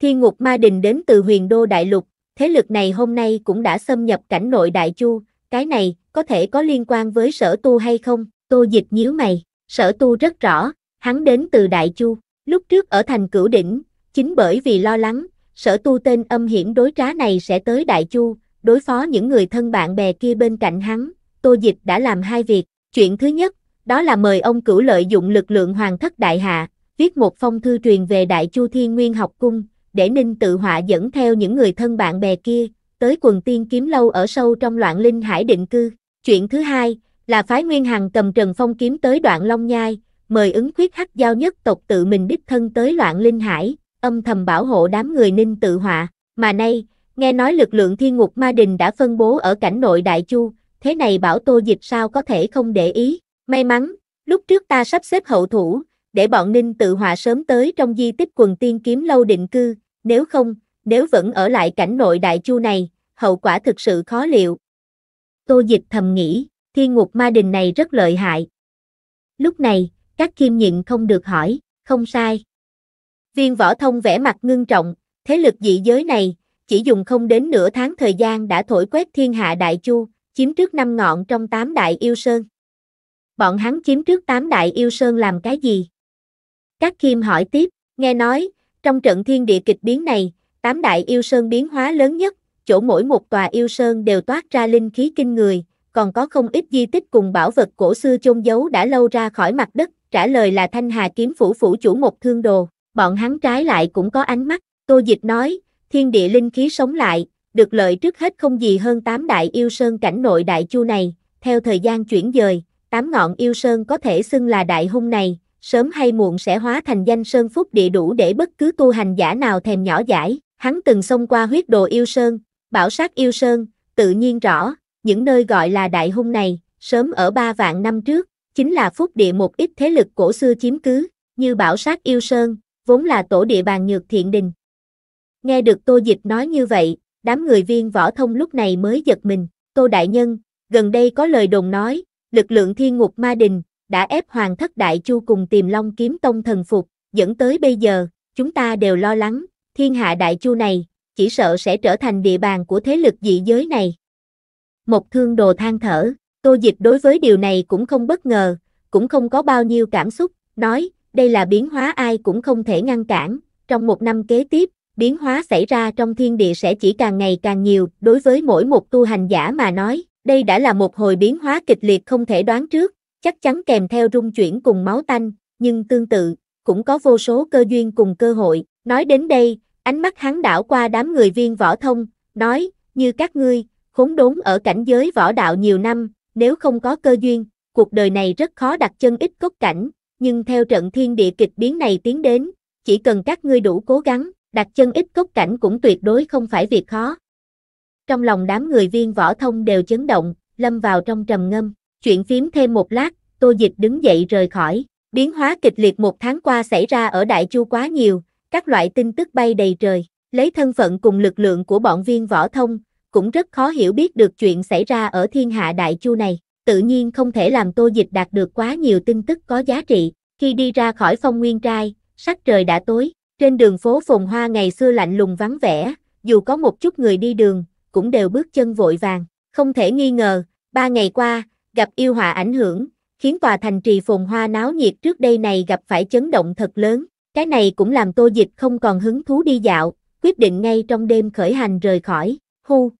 Thiên ngục ma đình đến từ huyền đô đại lục, thế lực này hôm nay cũng đã xâm nhập cảnh nội Đại Chu, cái này có thể có liên quan với sở tu hay không? Tô dịch nhíu mày, sở tu rất rõ, hắn đến từ Đại Chu, lúc trước ở thành cửu đỉnh, chính bởi vì lo lắng, sở tu tên âm hiểm đối trá này sẽ tới Đại Chu, đối phó những người thân bạn bè kia bên cạnh hắn, Tô Dịch đã làm hai việc, chuyện thứ nhất, đó là mời ông cửu lợi dụng lực lượng hoàng thất đại hạ, viết một phong thư truyền về Đại Chu Thiên Nguyên học cung, để Ninh tự họa dẫn theo những người thân bạn bè kia, tới quần tiên kiếm lâu ở sâu trong loạn linh hải định cư. Chuyện thứ hai là phái Nguyên Hằng cầm Trần Phong kiếm tới đoạn Long Nhai, mời ứng khuyết hắc giao nhất tộc tự mình đích thân tới loạn linh hải, âm thầm bảo hộ đám người ninh tự họa, mà nay, nghe nói lực lượng thiên ngục ma đình đã phân bố ở cảnh nội đại chu, thế này bảo tô dịch sao có thể không để ý, may mắn, lúc trước ta sắp xếp hậu thủ, để bọn ninh tự họa sớm tới trong di tích quần tiên kiếm lâu định cư, nếu không, nếu vẫn ở lại cảnh nội đại chu này, hậu quả thực sự khó liệu. Tô Dịch thầm nghĩ, thiên ngục ma đình này rất lợi hại. Lúc này, các kim nhịn không được hỏi, không sai. Viên võ thông vẽ mặt ngưng trọng, thế lực dị giới này, chỉ dùng không đến nửa tháng thời gian đã thổi quét thiên hạ đại chu, chiếm trước năm ngọn trong tám đại yêu sơn. Bọn hắn chiếm trước tám đại yêu sơn làm cái gì? Các kim hỏi tiếp, nghe nói, trong trận thiên địa kịch biến này, tám đại yêu sơn biến hóa lớn nhất, chỗ mỗi một tòa yêu sơn đều toát ra linh khí kinh người, còn có không ít di tích cùng bảo vật cổ xưa chôn giấu đã lâu ra khỏi mặt đất, trả lời là Thanh Hà kiếm phủ phủ chủ một thương đồ, bọn hắn trái lại cũng có ánh mắt, Tô Dịch nói, thiên địa linh khí sống lại, được lợi trước hết không gì hơn tám đại yêu sơn cảnh nội đại chu này, theo thời gian chuyển dời, tám ngọn yêu sơn có thể xưng là đại hung này, sớm hay muộn sẽ hóa thành danh sơn phúc địa đủ để bất cứ tu hành giả nào thèm nhỏ giải. Hắn từng xông qua huyết đồ yêu sơn, Bảo sát yêu sơn, tự nhiên rõ, những nơi gọi là đại hung này, sớm ở ba vạn năm trước, chính là phúc địa một ít thế lực cổ xưa chiếm cứ, như bảo sát yêu sơn, vốn là tổ địa bàn nhược thiện đình. Nghe được Tô Dịch nói như vậy, đám người viên võ thông lúc này mới giật mình, Tô Đại Nhân, gần đây có lời đồn nói, lực lượng thiên ngục ma đình, đã ép hoàng thất đại chu cùng tìm long kiếm tông thần phục, dẫn tới bây giờ, chúng ta đều lo lắng, thiên hạ đại chu này, chỉ sợ sẽ trở thành địa bàn của thế lực dị giới này. Một thương đồ than thở, tô dịch đối với điều này cũng không bất ngờ, cũng không có bao nhiêu cảm xúc, nói, đây là biến hóa ai cũng không thể ngăn cản, trong một năm kế tiếp, biến hóa xảy ra trong thiên địa sẽ chỉ càng ngày càng nhiều, đối với mỗi một tu hành giả mà nói, đây đã là một hồi biến hóa kịch liệt không thể đoán trước, chắc chắn kèm theo rung chuyển cùng máu tanh, nhưng tương tự, cũng có vô số cơ duyên cùng cơ hội, nói đến đây, Ánh mắt hắn đảo qua đám người viên võ thông, nói, như các ngươi, khốn đốn ở cảnh giới võ đạo nhiều năm, nếu không có cơ duyên, cuộc đời này rất khó đặt chân ít cốt cảnh, nhưng theo trận thiên địa kịch biến này tiến đến, chỉ cần các ngươi đủ cố gắng, đặt chân ít cốt cảnh cũng tuyệt đối không phải việc khó. Trong lòng đám người viên võ thông đều chấn động, lâm vào trong trầm ngâm, chuyện phím thêm một lát, tô dịch đứng dậy rời khỏi, biến hóa kịch liệt một tháng qua xảy ra ở Đại Chu quá nhiều, các loại tin tức bay đầy trời, lấy thân phận cùng lực lượng của bọn viên võ thông, cũng rất khó hiểu biết được chuyện xảy ra ở thiên hạ đại chu này, tự nhiên không thể làm tô dịch đạt được quá nhiều tin tức có giá trị. Khi đi ra khỏi phong nguyên trai, sắc trời đã tối, trên đường phố phồn hoa ngày xưa lạnh lùng vắng vẻ, dù có một chút người đi đường, cũng đều bước chân vội vàng, không thể nghi ngờ, ba ngày qua, gặp yêu họa ảnh hưởng, khiến tòa thành trì phồn hoa náo nhiệt trước đây này gặp phải chấn động thật lớn, cái này cũng làm tô dịch không còn hứng thú đi dạo, quyết định ngay trong đêm khởi hành rời khỏi, hu.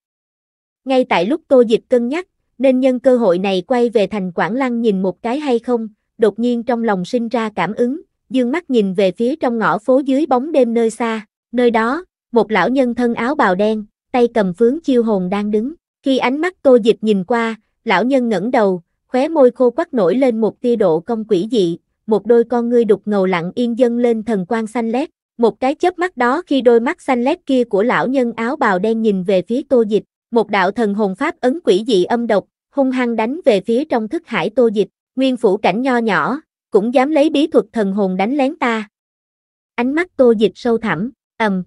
Ngay tại lúc tô dịch cân nhắc, nên nhân cơ hội này quay về thành Quảng Lăng nhìn một cái hay không, đột nhiên trong lòng sinh ra cảm ứng, dương mắt nhìn về phía trong ngõ phố dưới bóng đêm nơi xa, nơi đó, một lão nhân thân áo bào đen, tay cầm phướng chiêu hồn đang đứng, khi ánh mắt tô dịch nhìn qua, lão nhân ngẩng đầu, khóe môi khô quắc nổi lên một tia độ công quỷ dị, một đôi con ngươi đục ngầu lặng yên dâng lên thần quang xanh lét, một cái chớp mắt đó khi đôi mắt xanh lét kia của lão nhân áo bào đen nhìn về phía Tô Dịch, một đạo thần hồn pháp ấn quỷ dị âm độc, hung hăng đánh về phía trong thức hải Tô Dịch, nguyên phủ cảnh nho nhỏ, cũng dám lấy bí thuật thần hồn đánh lén ta. Ánh mắt Tô Dịch sâu thẳm, ầm.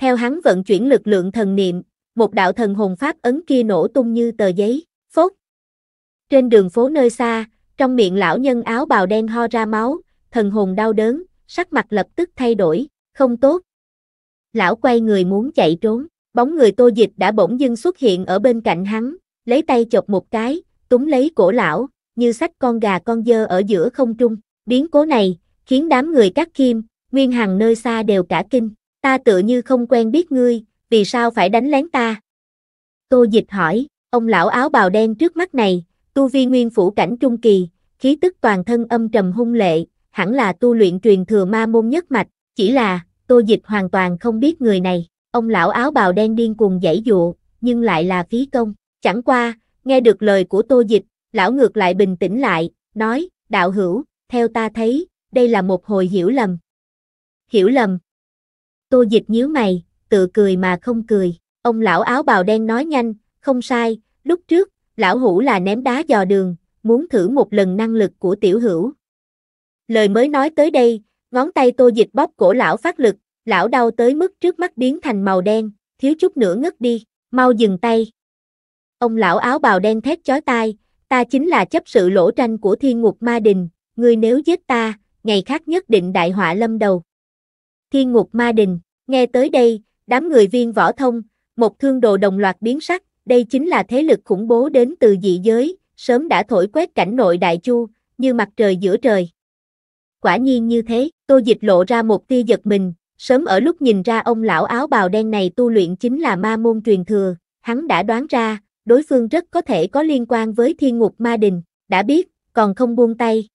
Theo hắn vận chuyển lực lượng thần niệm, một đạo thần hồn pháp ấn kia nổ tung như tờ giấy, phốt. Trên đường phố nơi xa, trong miệng lão nhân áo bào đen ho ra máu, thần hồn đau đớn, sắc mặt lập tức thay đổi, không tốt. Lão quay người muốn chạy trốn, bóng người tô dịch đã bỗng dưng xuất hiện ở bên cạnh hắn, lấy tay chọc một cái, túng lấy cổ lão, như sách con gà con dơ ở giữa không trung. Biến cố này, khiến đám người cắt kim, nguyên hàng nơi xa đều cả kinh, ta tự như không quen biết ngươi, vì sao phải đánh lén ta? Tô dịch hỏi, ông lão áo bào đen trước mắt này, tu vi nguyên phủ cảnh trung kỳ, khí tức toàn thân âm trầm hung lệ, hẳn là tu luyện truyền thừa ma môn nhất mạch, chỉ là, tô dịch hoàn toàn không biết người này, ông lão áo bào đen điên cuồng dãy dụ nhưng lại là phí công, chẳng qua, nghe được lời của tô dịch, lão ngược lại bình tĩnh lại, nói, đạo hữu, theo ta thấy, đây là một hồi hiểu lầm. Hiểu lầm. Tô dịch nhíu mày, tự cười mà không cười, ông lão áo bào đen nói nhanh, không sai, lúc trước, Lão hủ là ném đá dò đường, muốn thử một lần năng lực của tiểu hữu. Lời mới nói tới đây, ngón tay tô dịch bóp cổ lão phát lực, lão đau tới mức trước mắt biến thành màu đen, thiếu chút nữa ngất đi, mau dừng tay. Ông lão áo bào đen thét chói tai, ta chính là chấp sự lỗ tranh của thiên ngục ma đình, ngươi nếu giết ta, ngày khác nhất định đại họa lâm đầu. Thiên ngục ma đình, nghe tới đây, đám người viên võ thông, một thương đồ đồng loạt biến sắc, đây chính là thế lực khủng bố đến từ dị giới, sớm đã thổi quét cảnh nội đại chu, như mặt trời giữa trời. Quả nhiên như thế, tô dịch lộ ra một tia giật mình, sớm ở lúc nhìn ra ông lão áo bào đen này tu luyện chính là ma môn truyền thừa, hắn đã đoán ra, đối phương rất có thể có liên quan với thiên ngục ma đình, đã biết, còn không buông tay.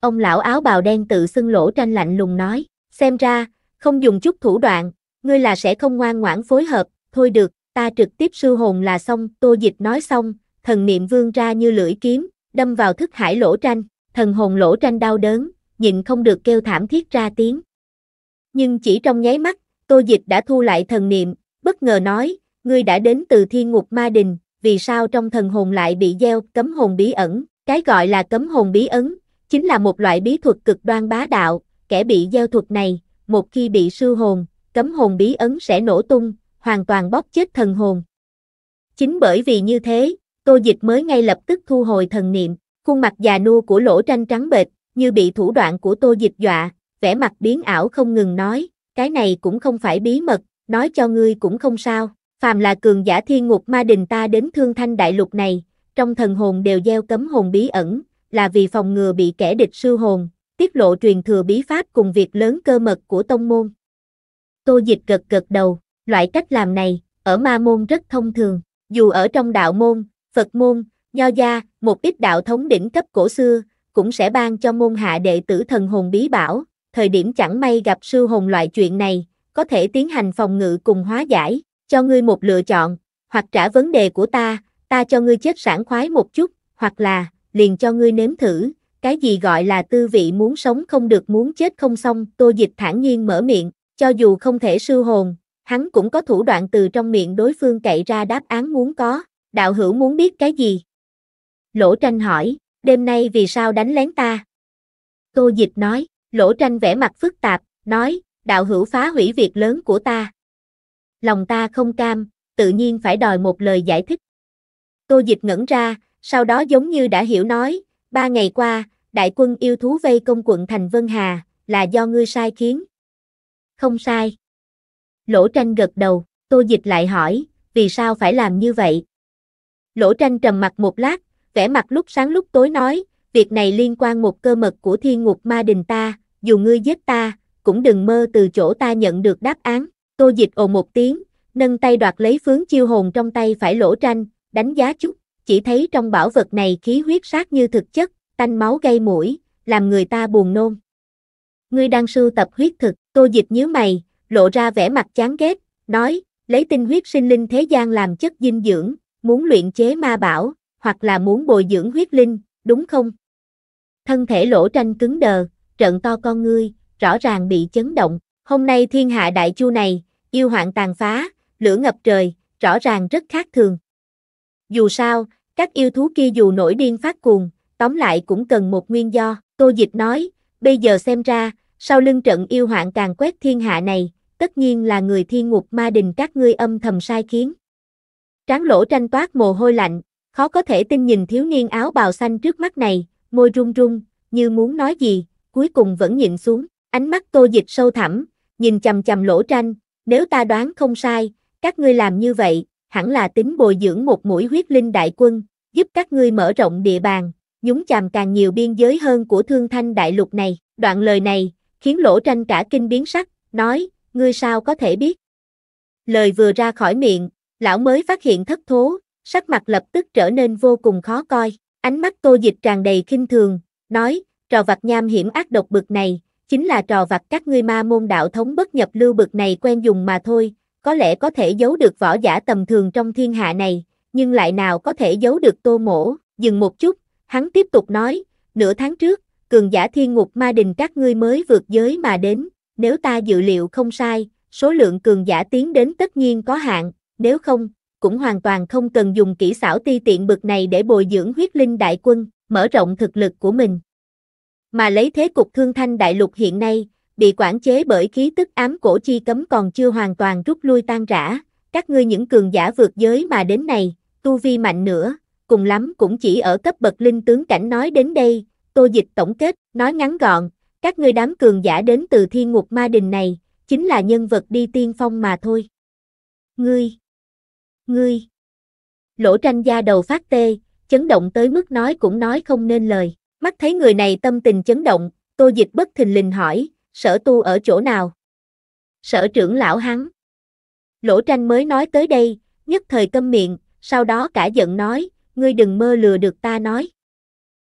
Ông lão áo bào đen tự xưng lỗ tranh lạnh lùng nói, xem ra, không dùng chút thủ đoạn, ngươi là sẽ không ngoan ngoãn phối hợp, thôi được, ta trực tiếp sư hồn là xong, tô dịch nói xong, thần niệm vương ra như lưỡi kiếm, đâm vào thức hải lỗ tranh, thần hồn lỗ tranh đau đớn, nhịn không được kêu thảm thiết ra tiếng. Nhưng chỉ trong nháy mắt, tô dịch đã thu lại thần niệm, bất ngờ nói, ngươi đã đến từ thiên ngục ma đình, vì sao trong thần hồn lại bị gieo cấm hồn bí ẩn, cái gọi là cấm hồn bí ẩn, chính là một loại bí thuật cực đoan bá đạo, kẻ bị gieo thuật này, một khi bị sư hồn, cấm hồn bí ẩn sẽ nổ tung, hoàn toàn bóp chết thần hồn. Chính bởi vì như thế, Tô Dịch mới ngay lập tức thu hồi thần niệm, khuôn mặt già nua của lỗ tranh trắng bệch, như bị thủ đoạn của Tô Dịch dọa, vẻ mặt biến ảo không ngừng nói, cái này cũng không phải bí mật, nói cho ngươi cũng không sao, phàm là cường giả thiên ngục ma đình ta đến thương thanh đại lục này, trong thần hồn đều gieo cấm hồn bí ẩn, là vì phòng ngừa bị kẻ địch sư hồn, tiết lộ truyền thừa bí pháp cùng việc lớn cơ mật của tông môn. Tô Dịch gật gật đầu. Loại cách làm này, ở ma môn rất thông thường, dù ở trong đạo môn, Phật môn, Nho gia, một ít đạo thống đỉnh cấp cổ xưa, cũng sẽ ban cho môn hạ đệ tử thần hồn bí bảo, thời điểm chẳng may gặp sư hồn loại chuyện này, có thể tiến hành phòng ngự cùng hóa giải, cho ngươi một lựa chọn, hoặc trả vấn đề của ta, ta cho ngươi chết sảng khoái một chút, hoặc là, liền cho ngươi nếm thử, cái gì gọi là tư vị muốn sống không được muốn chết không xong, tô dịch thản nhiên mở miệng, cho dù không thể sư hồn, hắn cũng có thủ đoạn từ trong miệng đối phương cậy ra đáp án muốn có, đạo hữu muốn biết cái gì? Lỗ tranh hỏi, đêm nay vì sao đánh lén ta? Tô dịch nói, lỗ tranh vẻ mặt phức tạp, nói, đạo hữu phá hủy việc lớn của ta. Lòng ta không cam, tự nhiên phải đòi một lời giải thích. Tô dịch ngẩn ra, sau đó giống như đã hiểu nói, ba ngày qua, đại quân yêu thú vây công quận thành Vân Hà, là do ngươi sai khiến. Không sai. Lỗ tranh gật đầu, tô dịch lại hỏi, vì sao phải làm như vậy? Lỗ tranh trầm mặt một lát, vẻ mặt lúc sáng lúc tối nói, việc này liên quan một cơ mật của thiên ngục ma đình ta, dù ngươi giết ta, cũng đừng mơ từ chỗ ta nhận được đáp án. Tô dịch ồ một tiếng, nâng tay đoạt lấy phướng chiêu hồn trong tay phải lỗ tranh, đánh giá chút, chỉ thấy trong bảo vật này khí huyết sát như thực chất, tanh máu gây mũi, làm người ta buồn nôn. Ngươi đang sưu tập huyết thực, tô dịch nhớ mày, lộ ra vẻ mặt chán ghét, nói, lấy tinh huyết sinh linh thế gian làm chất dinh dưỡng, muốn luyện chế ma bảo, hoặc là muốn bồi dưỡng huyết linh, đúng không? Thân thể lỗ tranh cứng đờ, trận to con ngươi, rõ ràng bị chấn động, hôm nay thiên hạ đại chu này, yêu hoạn tàn phá, lửa ngập trời, rõ ràng rất khác thường. Dù sao, các yêu thú kia dù nổi điên phát cuồng, tóm lại cũng cần một nguyên do, Tô Dịch nói, bây giờ xem ra, sau lưng trận yêu hoạn càng quét thiên hạ này, tất nhiên là người thiên ngục ma đình các ngươi âm thầm sai khiến. Tráng lỗ tranh toát mồ hôi lạnh, khó có thể tin nhìn thiếu niên áo bào xanh trước mắt này, môi run run, như muốn nói gì, cuối cùng vẫn nhịn xuống, ánh mắt tô dịch sâu thẳm, nhìn chầm chầm lỗ tranh, nếu ta đoán không sai, các ngươi làm như vậy, hẳn là tính bồi dưỡng một mũi huyết linh đại quân, giúp các ngươi mở rộng địa bàn, nhúng chàm càng nhiều biên giới hơn của thương thanh đại lục này. Đoạn lời này, khiến lỗ tranh cả kinh biến sắc, nói, ngươi sao có thể biết? Lời vừa ra khỏi miệng, lão mới phát hiện thất thố, sắc mặt lập tức trở nên vô cùng khó coi, ánh mắt tô dịch tràn đầy khinh thường, nói, trò vặt nham hiểm ác độc bực này, chính là trò vặt các ngươi ma môn đạo thống bất nhập lưu bực này quen dùng mà thôi, có lẽ có thể giấu được võ giả tầm thường trong thiên hạ này, nhưng lại nào có thể giấu được tô mổ, dừng một chút, hắn tiếp tục nói, nửa tháng trước, cường giả thiên ngục ma đình các ngươi mới vượt giới mà đến, nếu ta dự liệu không sai, số lượng cường giả tiến đến tất nhiên có hạn, nếu không, cũng hoàn toàn không cần dùng kỹ xảo ti tiện bực này để bồi dưỡng huyết linh đại quân, mở rộng thực lực của mình. Mà lấy thế cục thương thanh đại lục hiện nay, bị quản chế bởi khí tức ám cổ chi cấm còn chưa hoàn toàn rút lui tan rã, các ngươi những cường giả vượt giới mà đến này, tu vi mạnh nữa, cùng lắm cũng chỉ ở cấp bậc linh tướng cảnh nói đến đây, tô dịch tổng kết, nói ngắn gọn, các ngươi đám cường giả đến từ thiên ngục ma đình này, chính là nhân vật đi tiên phong mà thôi. Ngươi! Ngươi! Lỗ tranh da đầu phát tê, chấn động tới mức nói cũng nói không nên lời. Mắt thấy người này tâm tình chấn động, tô dịch bất thình lình hỏi, sở tu ở chỗ nào? Sở trưởng lão hắn. Lỗ tranh mới nói tới đây, nhất thời câm miệng, sau đó cả giận nói, ngươi đừng mơ lừa được ta nói.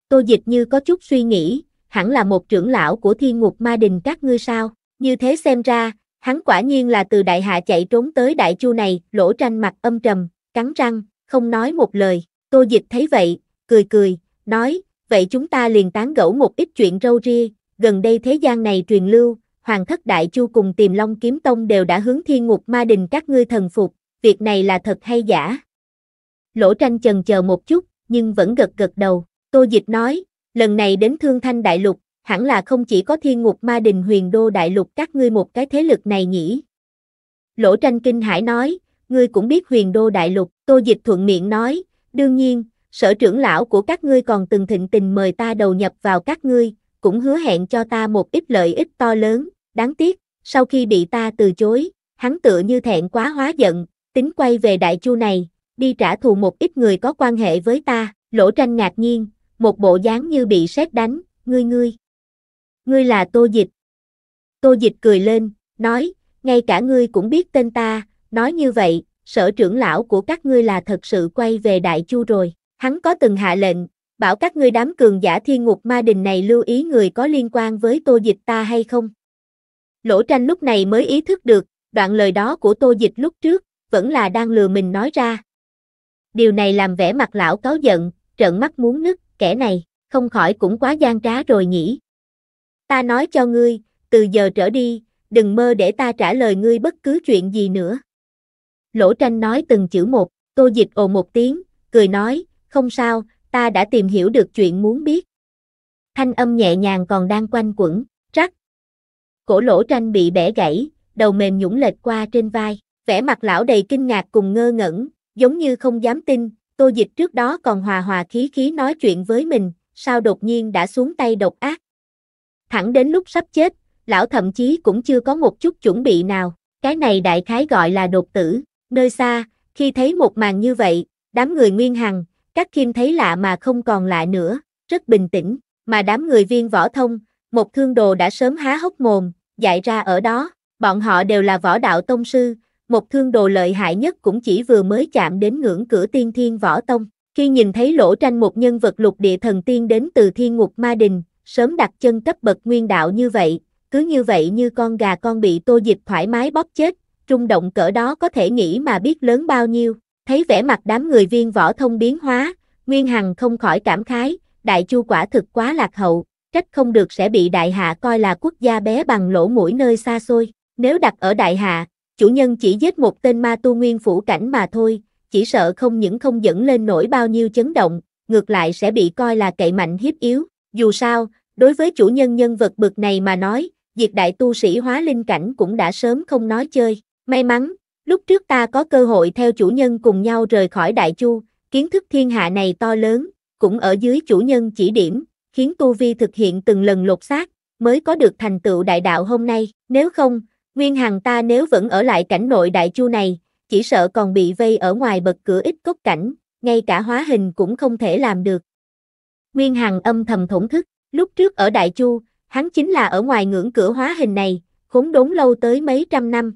Tô dịch như có chút suy nghĩ, hẳn là một trưởng lão của thiên ngục ma đình các ngươi sao, như thế xem ra, hắn quả nhiên là từ đại hạ chạy trốn tới đại chu này, lỗ tranh mặt âm trầm, cắn răng, không nói một lời, tô dịch thấy vậy, cười cười, nói, vậy chúng ta liền tán gẫu một ít chuyện râu ria, gần đây thế gian này truyền lưu, hoàng thất đại chu cùng tìm long kiếm tông đều đã hướng thiên ngục ma đình các ngươi thần phục, việc này là thật hay giả. Lỗ tranh chần chờ một chút, nhưng vẫn gật gật đầu, tô dịch nói, lần này đến Thương Thanh Đại Lục, hẳn là không chỉ có thiên ngục ma đình huyền đô đại lục các ngươi một cái thế lực này nhỉ. Lỗ tranh kinh hải nói, ngươi cũng biết huyền đô đại lục, tô dịch thuận miệng nói, đương nhiên, sở trưởng lão của các ngươi còn từng thịnh tình mời ta đầu nhập vào các ngươi, cũng hứa hẹn cho ta một ít lợi ích to lớn, đáng tiếc, sau khi bị ta từ chối, hắn tựa như thẹn quá hóa giận, tính quay về đại chu này, đi trả thù một ít người có quan hệ với ta, lỗ tranh ngạc nhiên, một bộ dáng như bị sét đánh, ngươi ngươi. Ngươi là Tô Dịch. Tô Dịch cười lên, nói, ngay cả ngươi cũng biết tên ta, nói như vậy, sở trưởng lão của các ngươi là thật sự quay về Đại Chu rồi. Hắn có từng hạ lệnh, bảo các ngươi đám cường giả thiên ngục ma đình này lưu ý người có liên quan với Tô Dịch ta hay không. Lỗ tranh lúc này mới ý thức được, đoạn lời đó của Tô Dịch lúc trước, vẫn là đang lừa mình nói ra. Điều này làm vẻ mặt lão cáo giận, trợn mắt muốn nứt, kẻ này, không khỏi cũng quá gian trá rồi nhỉ. Ta nói cho ngươi, từ giờ trở đi, đừng mơ để ta trả lời ngươi bất cứ chuyện gì nữa. Lỗ tranh nói từng chữ một, tô dịch ồ một tiếng, cười nói, không sao, ta đã tìm hiểu được chuyện muốn biết. Thanh âm nhẹ nhàng còn đang quanh quẩn, rắc. Cổ lỗ tranh bị bẻ gãy, đầu mềm nhũng lệch qua trên vai, vẻ mặt lão đầy kinh ngạc cùng ngơ ngẩn, giống như không dám tin, Tô Dịch trước đó còn hòa hòa khí khí nói chuyện với mình, sao đột nhiên đã xuống tay độc ác. Thẳng đến lúc sắp chết, lão thậm chí cũng chưa có một chút chuẩn bị nào, cái này đại khái gọi là đột tử, nơi xa, khi thấy một màn như vậy, đám người nguyên hằng, các kim thấy lạ mà không còn lạ nữa, rất bình tĩnh, mà đám người viên võ thông, một thương đồ đã sớm há hốc mồm, dạy ra ở đó, bọn họ đều là võ đạo tông sư, một thương đồ lợi hại nhất cũng chỉ vừa mới chạm đến ngưỡng cửa tiên thiên võ tông. Khi nhìn thấy lỗ tranh một nhân vật lục địa thần tiên đến từ thiên ngục ma đình, sớm đặt chân cấp bậc nguyên đạo như vậy, cứ như vậy như con gà con bị tô dịch thoải mái bóp chết, trung động cỡ đó có thể nghĩ mà biết lớn bao nhiêu. Thấy vẻ mặt đám người viên võ thông biến hóa, Nguyên Hằng không khỏi cảm khái, đại chu quả thực quá lạc hậu, trách không được sẽ bị đại hạ coi là quốc gia bé bằng lỗ mũi nơi xa xôi. Nếu đặt ở đại hạ, chủ nhân chỉ giết một tên ma tu nguyên phủ cảnh mà thôi, chỉ sợ không những không dẫn lên nổi bao nhiêu chấn động, ngược lại sẽ bị coi là cậy mạnh hiếp yếu. Dù sao, đối với chủ nhân nhân vật bực này mà nói, diệt đại tu sĩ hóa linh cảnh cũng đã sớm không nói chơi. May mắn, lúc trước ta có cơ hội theo chủ nhân cùng nhau rời khỏi đại chu, kiến thức thiên hạ này to lớn, cũng ở dưới chủ nhân chỉ điểm, khiến tu vi thực hiện từng lần lột xác, mới có được thành tựu đại đạo hôm nay. Nếu không, Nguyên Hằng ta nếu vẫn ở lại cảnh nội đại chu này, chỉ sợ còn bị vây ở ngoài bậc cửa ít cốt cảnh, ngay cả hóa hình cũng không thể làm được. Nguyên Hằng âm thầm thổn thức, lúc trước ở Đại Chu, hắn chính là ở ngoài ngưỡng cửa hóa hình này, khốn đốn lâu tới mấy trăm năm.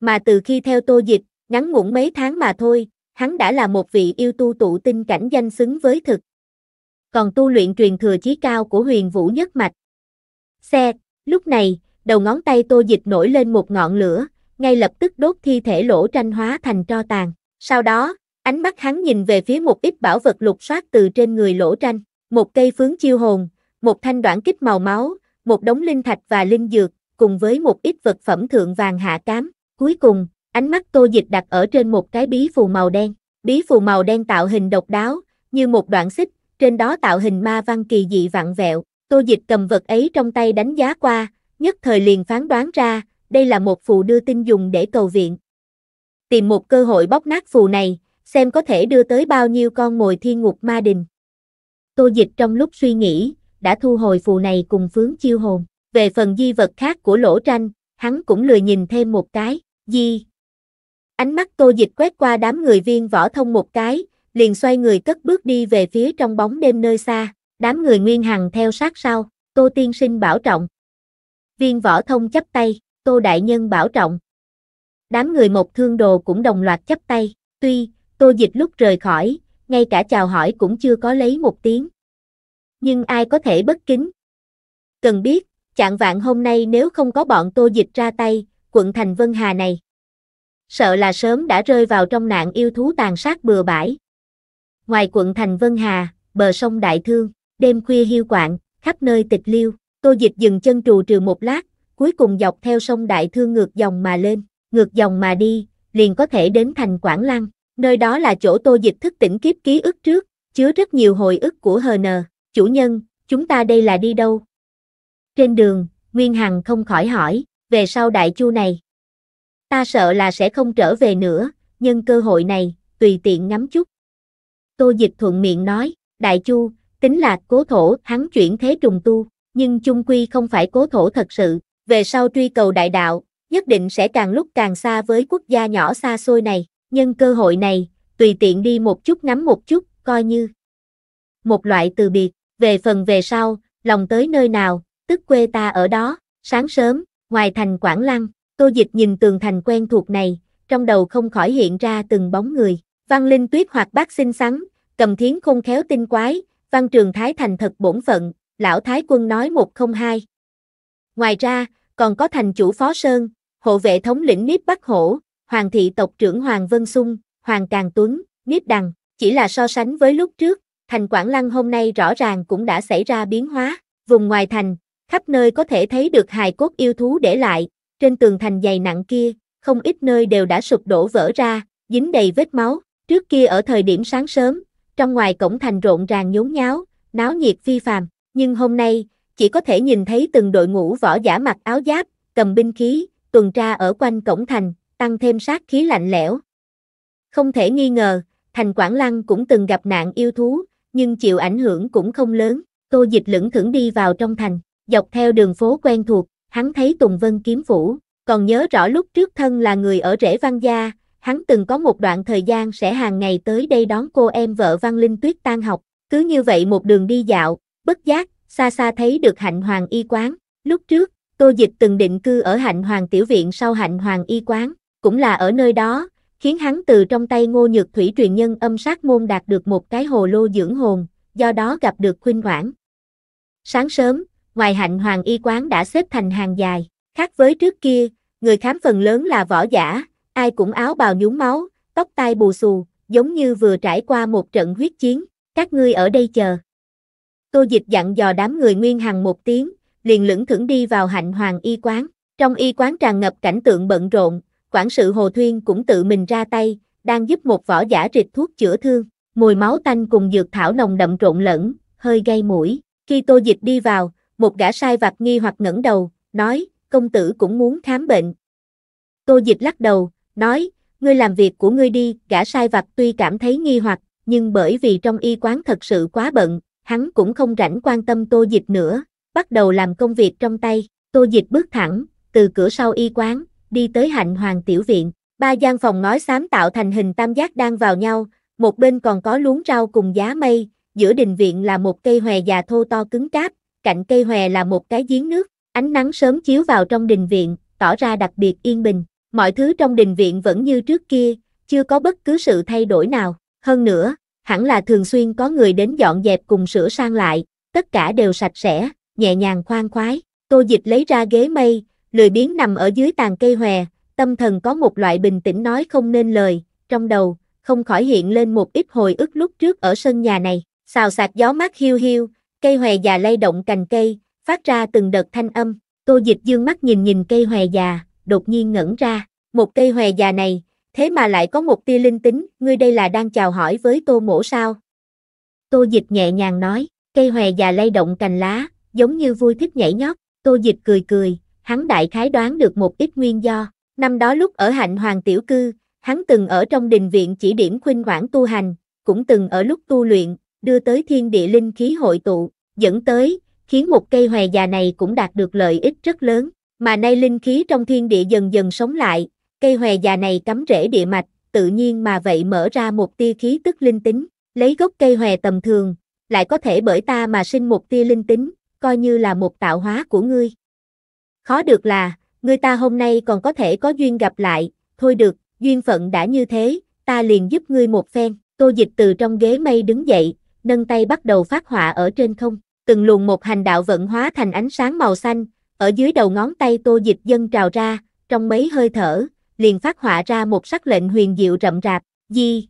Mà từ khi theo tô dịch, ngắn ngủn mấy tháng mà thôi, hắn đã là một vị yêu tu tụ tinh cảnh danh xứng với thực. Còn tu luyện truyền thừa chí cao của huyền vũ nhất mạch. Xe, lúc này, đầu ngón tay Tô Dịch nổi lên một ngọn lửa, ngay lập tức đốt thi thể lỗ tranh hóa thành tro tàn. Sau đó, ánh mắt hắn nhìn về phía một ít bảo vật lục soát từ trên người lỗ tranh, một cây phướng chiêu hồn, một thanh đoạn kích màu máu, một đống linh thạch và linh dược, cùng với một ít vật phẩm thượng vàng hạ cám. Cuối cùng, ánh mắt Tô Dịch đặt ở trên một cái bí phù màu đen. Bí phù màu đen tạo hình độc đáo, như một đoạn xích, trên đó tạo hình ma văn kỳ dị vặn vẹo. Tô Dịch cầm vật ấy trong tay đánh giá qua, nhất thời liền phán đoán ra, đây là một phù đưa tin dùng để cầu viện. Tìm một cơ hội bóc nát phù này, xem có thể đưa tới bao nhiêu con mồi thiên ngục ma đình. Tô Dịch trong lúc suy nghĩ, đã thu hồi phù này cùng phướng chiêu hồn. Về phần di vật khác của lỗ tranh, hắn cũng lười nhìn thêm một cái, di. Ánh mắt Tô Dịch quét qua đám người viên võ thông một cái, liền xoay người cất bước đi về phía trong bóng đêm nơi xa, đám người nguyên hằng theo sát sau, Tô Tiên Sinh bảo trọng, Viên võ thông chấp tay, Tô Đại Nhân bảo trọng. Đám người một thương đồ cũng đồng loạt chấp tay, tuy, Tô Dịch lúc rời khỏi, ngay cả chào hỏi cũng chưa có lấy một tiếng. Nhưng ai có thể bất kính? Cần biết, chạng vạn hôm nay nếu không có bọn Tô Dịch ra tay, quận thành Vân Hà này. Sợ là sớm đã rơi vào trong nạn yêu thú tàn sát bừa bãi. Ngoài quận thành Vân Hà, bờ sông Đại Thương, đêm khuya hiu quạng, khắp nơi tịch liêu. Tô Dịch dừng chân trù trừ một lát, cuối cùng dọc theo sông Đại Thương ngược dòng mà lên, ngược dòng mà đi, liền có thể đến thành Quảng Lăng. Nơi đó là chỗ Tô Dịch thức tỉnh kiếp ký ức trước, chứa rất nhiều hồi ức của hờ nờ Chủ nhân, chúng ta đây là đi đâu? Trên đường, Nguyên Hằng không khỏi hỏi, về sau đại chu này. Ta sợ là sẽ không trở về nữa, nhân cơ hội này, tùy tiện ngắm chút. Tô Dịch thuận miệng nói, đại chu, tính là cố thổ hắn chuyển thế trùng tu nhưng chung quy không phải cố thổ thật sự, về sau truy cầu đại đạo, nhất định sẽ càng lúc càng xa với quốc gia nhỏ xa xôi này, nhân cơ hội này, tùy tiện đi một chút ngắm một chút, coi như một loại từ biệt, về phần về sau, lòng tới nơi nào, tức quê ta ở đó, sáng sớm, ngoài thành Quảng Lăng, Tô Dịch nhìn tường thành quen thuộc này, trong đầu không khỏi hiện ra từng bóng người, Văn Linh Tuyết hoặc Bác xinh xắn, cầm thiến không khéo tinh quái, Văn Trường Thái thành thật bổn phận, lão Thái quân nói một không hai. Ngoài ra, còn có thành chủ Phó Sơn, hộ vệ thống lĩnh Niếp Bắc Hổ, hoàng thị tộc trưởng Hoàng Vân Xung, Hoàng Càng Tuấn, Niếp Đằng, chỉ là so sánh với lúc trước, thành Quảng Lăng hôm nay rõ ràng cũng đã xảy ra biến hóa, vùng ngoài thành, khắp nơi có thể thấy được hài cốt yêu thú để lại, trên tường thành dày nặng kia, không ít nơi đều đã sụp đổ vỡ ra, dính đầy vết máu, trước kia ở thời điểm sáng sớm, trong ngoài cổng thành rộn ràng nhốn nháo, náo nhiệt phi phàm, nhưng hôm nay, chỉ có thể nhìn thấy từng đội ngũ võ giả mặc áo giáp, cầm binh khí, tuần tra ở quanh cổng thành, tăng thêm sát khí lạnh lẽo. Không thể nghi ngờ, thành Quảng Lăng cũng từng gặp nạn yêu thú, nhưng chịu ảnh hưởng cũng không lớn. Tô Dịch lững thững đi vào trong thành, dọc theo đường phố quen thuộc, hắn thấy Tùng Vân kiếm phủ, còn nhớ rõ lúc trước thân là người ở rễ văn gia, hắn từng có một đoạn thời gian sẽ hàng ngày tới đây đón cô em vợ Văn Linh Tuyết tan học, cứ như vậy một đường đi dạo, bất giác, xa xa thấy được hạnh hoàng y quán. Lúc trước, Tô Dịch từng định cư ở hạnh hoàng tiểu viện sau hạnh hoàng y quán, cũng là ở nơi đó, khiến hắn từ trong tay ngô nhược thủy truyền nhân âm sát môn đạt được một cái hồ lô dưỡng hồn, do đó gặp được khuynh hoảng. Sáng sớm, ngoài hạnh hoàng y quán đã xếp thành hàng dài, khác với trước kia, người khám phần lớn là võ giả, ai cũng áo bào nhúng máu, tóc tai bù xù, giống như vừa trải qua một trận huyết chiến, các ngươi ở đây chờ. Tô Dịch dặn dò đám người Nguyên Hằng một tiếng, liền lững thững đi vào hạnh hoàng y quán. Trong y quán tràn ngập cảnh tượng bận rộn, quản sự Hồ Thuyên cũng tự mình ra tay, đang giúp một võ giả rịch thuốc chữa thương. Mùi máu tanh cùng dược thảo nồng đậm trộn lẫn, hơi gây mũi. Khi Tô Dịch đi vào, một gã sai vặt nghi hoặc ngẩng đầu, nói, công tử cũng muốn khám bệnh. Tô Dịch lắc đầu, nói, ngươi làm việc của ngươi đi, gã sai vặt tuy cảm thấy nghi hoặc, nhưng bởi vì trong y quán thật sự quá bận, hắn cũng không rảnh quan tâm tô dịch nữa, bắt đầu làm công việc trong tay, tô dịch bước thẳng, từ cửa sau y quán, đi tới hạnh hoàng tiểu viện, ba gian phòng ngói xám tạo thành hình tam giác đang vào nhau, một bên còn có luống rau cùng giá mây, giữa đình viện là một cây hòe già thô to cứng cáp, cạnh cây hòe là một cái giếng nước, ánh nắng sớm chiếu vào trong đình viện, tỏ ra đặc biệt yên bình, mọi thứ trong đình viện vẫn như trước kia, chưa có bất cứ sự thay đổi nào, hơn nữa, hẳn là thường xuyên có người đến dọn dẹp cùng sửa sang lại, tất cả đều sạch sẽ, nhẹ nhàng khoan khoái. Tô Dịch lấy ra ghế mây, lười biến nằm ở dưới tàn cây hòe, tâm thần có một loại bình tĩnh nói không nên lời, trong đầu, không khỏi hiện lên một ít hồi ức lúc trước ở sân nhà này, xào sạc gió mát hiu hiu, cây hòe già lay động cành cây, phát ra từng đợt thanh âm, Tô Dịch dương mắt nhìn nhìn cây hòe già, đột nhiên ngẩn ra, một cây hòe già này, Thế mà lại có một tia linh tính, ngươi đây là đang chào hỏi với tô mổ sao? Tô dịch nhẹ nhàng nói, cây hòe già lay động cành lá, giống như vui thích nhảy nhót, tô dịch cười cười, hắn đại khái đoán được một ít nguyên do. Năm đó lúc ở hạnh hoàng tiểu cư, hắn từng ở trong đình viện chỉ điểm khuynh quảng tu hành, cũng từng ở lúc tu luyện, đưa tới thiên địa linh khí hội tụ, dẫn tới, khiến một cây hòe già này cũng đạt được lợi ích rất lớn, mà nay linh khí trong thiên địa dần dần sống lại, Cây hòe già này cắm rễ địa mạch, tự nhiên mà vậy mở ra một tia khí tức linh tính, lấy gốc cây hòe tầm thường, lại có thể bởi ta mà sinh một tia linh tính, coi như là một tạo hóa của ngươi. Khó được là, ngươi ta hôm nay còn có thể có duyên gặp lại, thôi được, duyên phận đã như thế, ta liền giúp ngươi một phen. Tô Dịch từ trong ghế mây đứng dậy, nâng tay bắt đầu phát họa ở trên không, từng luồng một hành đạo vận hóa thành ánh sáng màu xanh, ở dưới đầu ngón tay Tô Dịch dâng trào ra, trong mấy hơi thở, liền phát họa ra một sắc lệnh huyền diệu rậm rạp, di.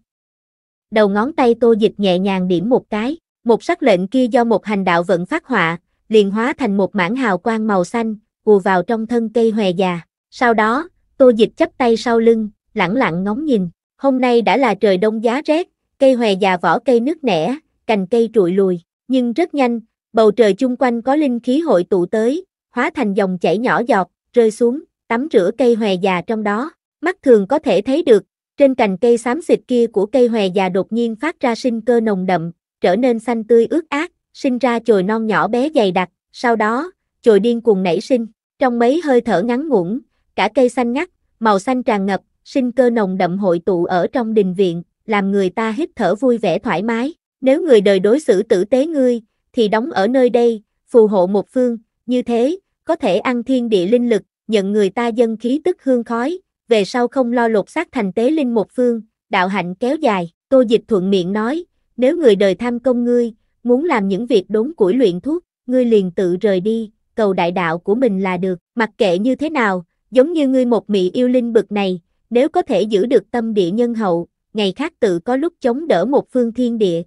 Đầu ngón tay tô dịch nhẹ nhàng điểm một cái, một sắc lệnh kia do một hành đạo vận phát họa, liền hóa thành một mảng hào quang màu xanh, ùa vào trong thân cây hòe già. Sau đó, tô dịch chấp tay sau lưng, lẳng lặng ngóng nhìn. Hôm nay đã là trời đông giá rét, cây hòe già vỏ cây nước nẻ, cành cây trụi lùi. Nhưng rất nhanh, bầu trời chung quanh có linh khí hội tụ tới, hóa thành dòng chảy nhỏ giọt, rơi xuống, tắm rửa cây hòe già trong đó. Mắt thường có thể thấy được, trên cành cây xám xịt kia của cây hòe già đột nhiên phát ra sinh cơ nồng đậm, trở nên xanh tươi ướt át, sinh ra chồi non nhỏ bé dày đặc, sau đó, chồi điên cuồng nảy sinh, trong mấy hơi thở ngắn ngủn, cả cây xanh ngắt, màu xanh tràn ngập, sinh cơ nồng đậm hội tụ ở trong đình viện, làm người ta hít thở vui vẻ thoải mái. Nếu người đời đối xử tử tế ngươi, thì đóng ở nơi đây, phù hộ một phương, như thế, có thể ăn thiên địa linh lực, nhận người ta dân khí tức hương khói, về sau không lo lột xác thành tế linh một phương, đạo hạnh kéo dài, tô dịch thuận miệng nói, nếu người đời tham công ngươi, muốn làm những việc đốn củi luyện thuốc, ngươi liền tự rời đi, cầu đại đạo của mình là được, mặc kệ như thế nào, giống như ngươi một mị yêu linh bực này, nếu có thể giữ được tâm địa nhân hậu, ngày khác tự có lúc chống đỡ một phương thiên địa.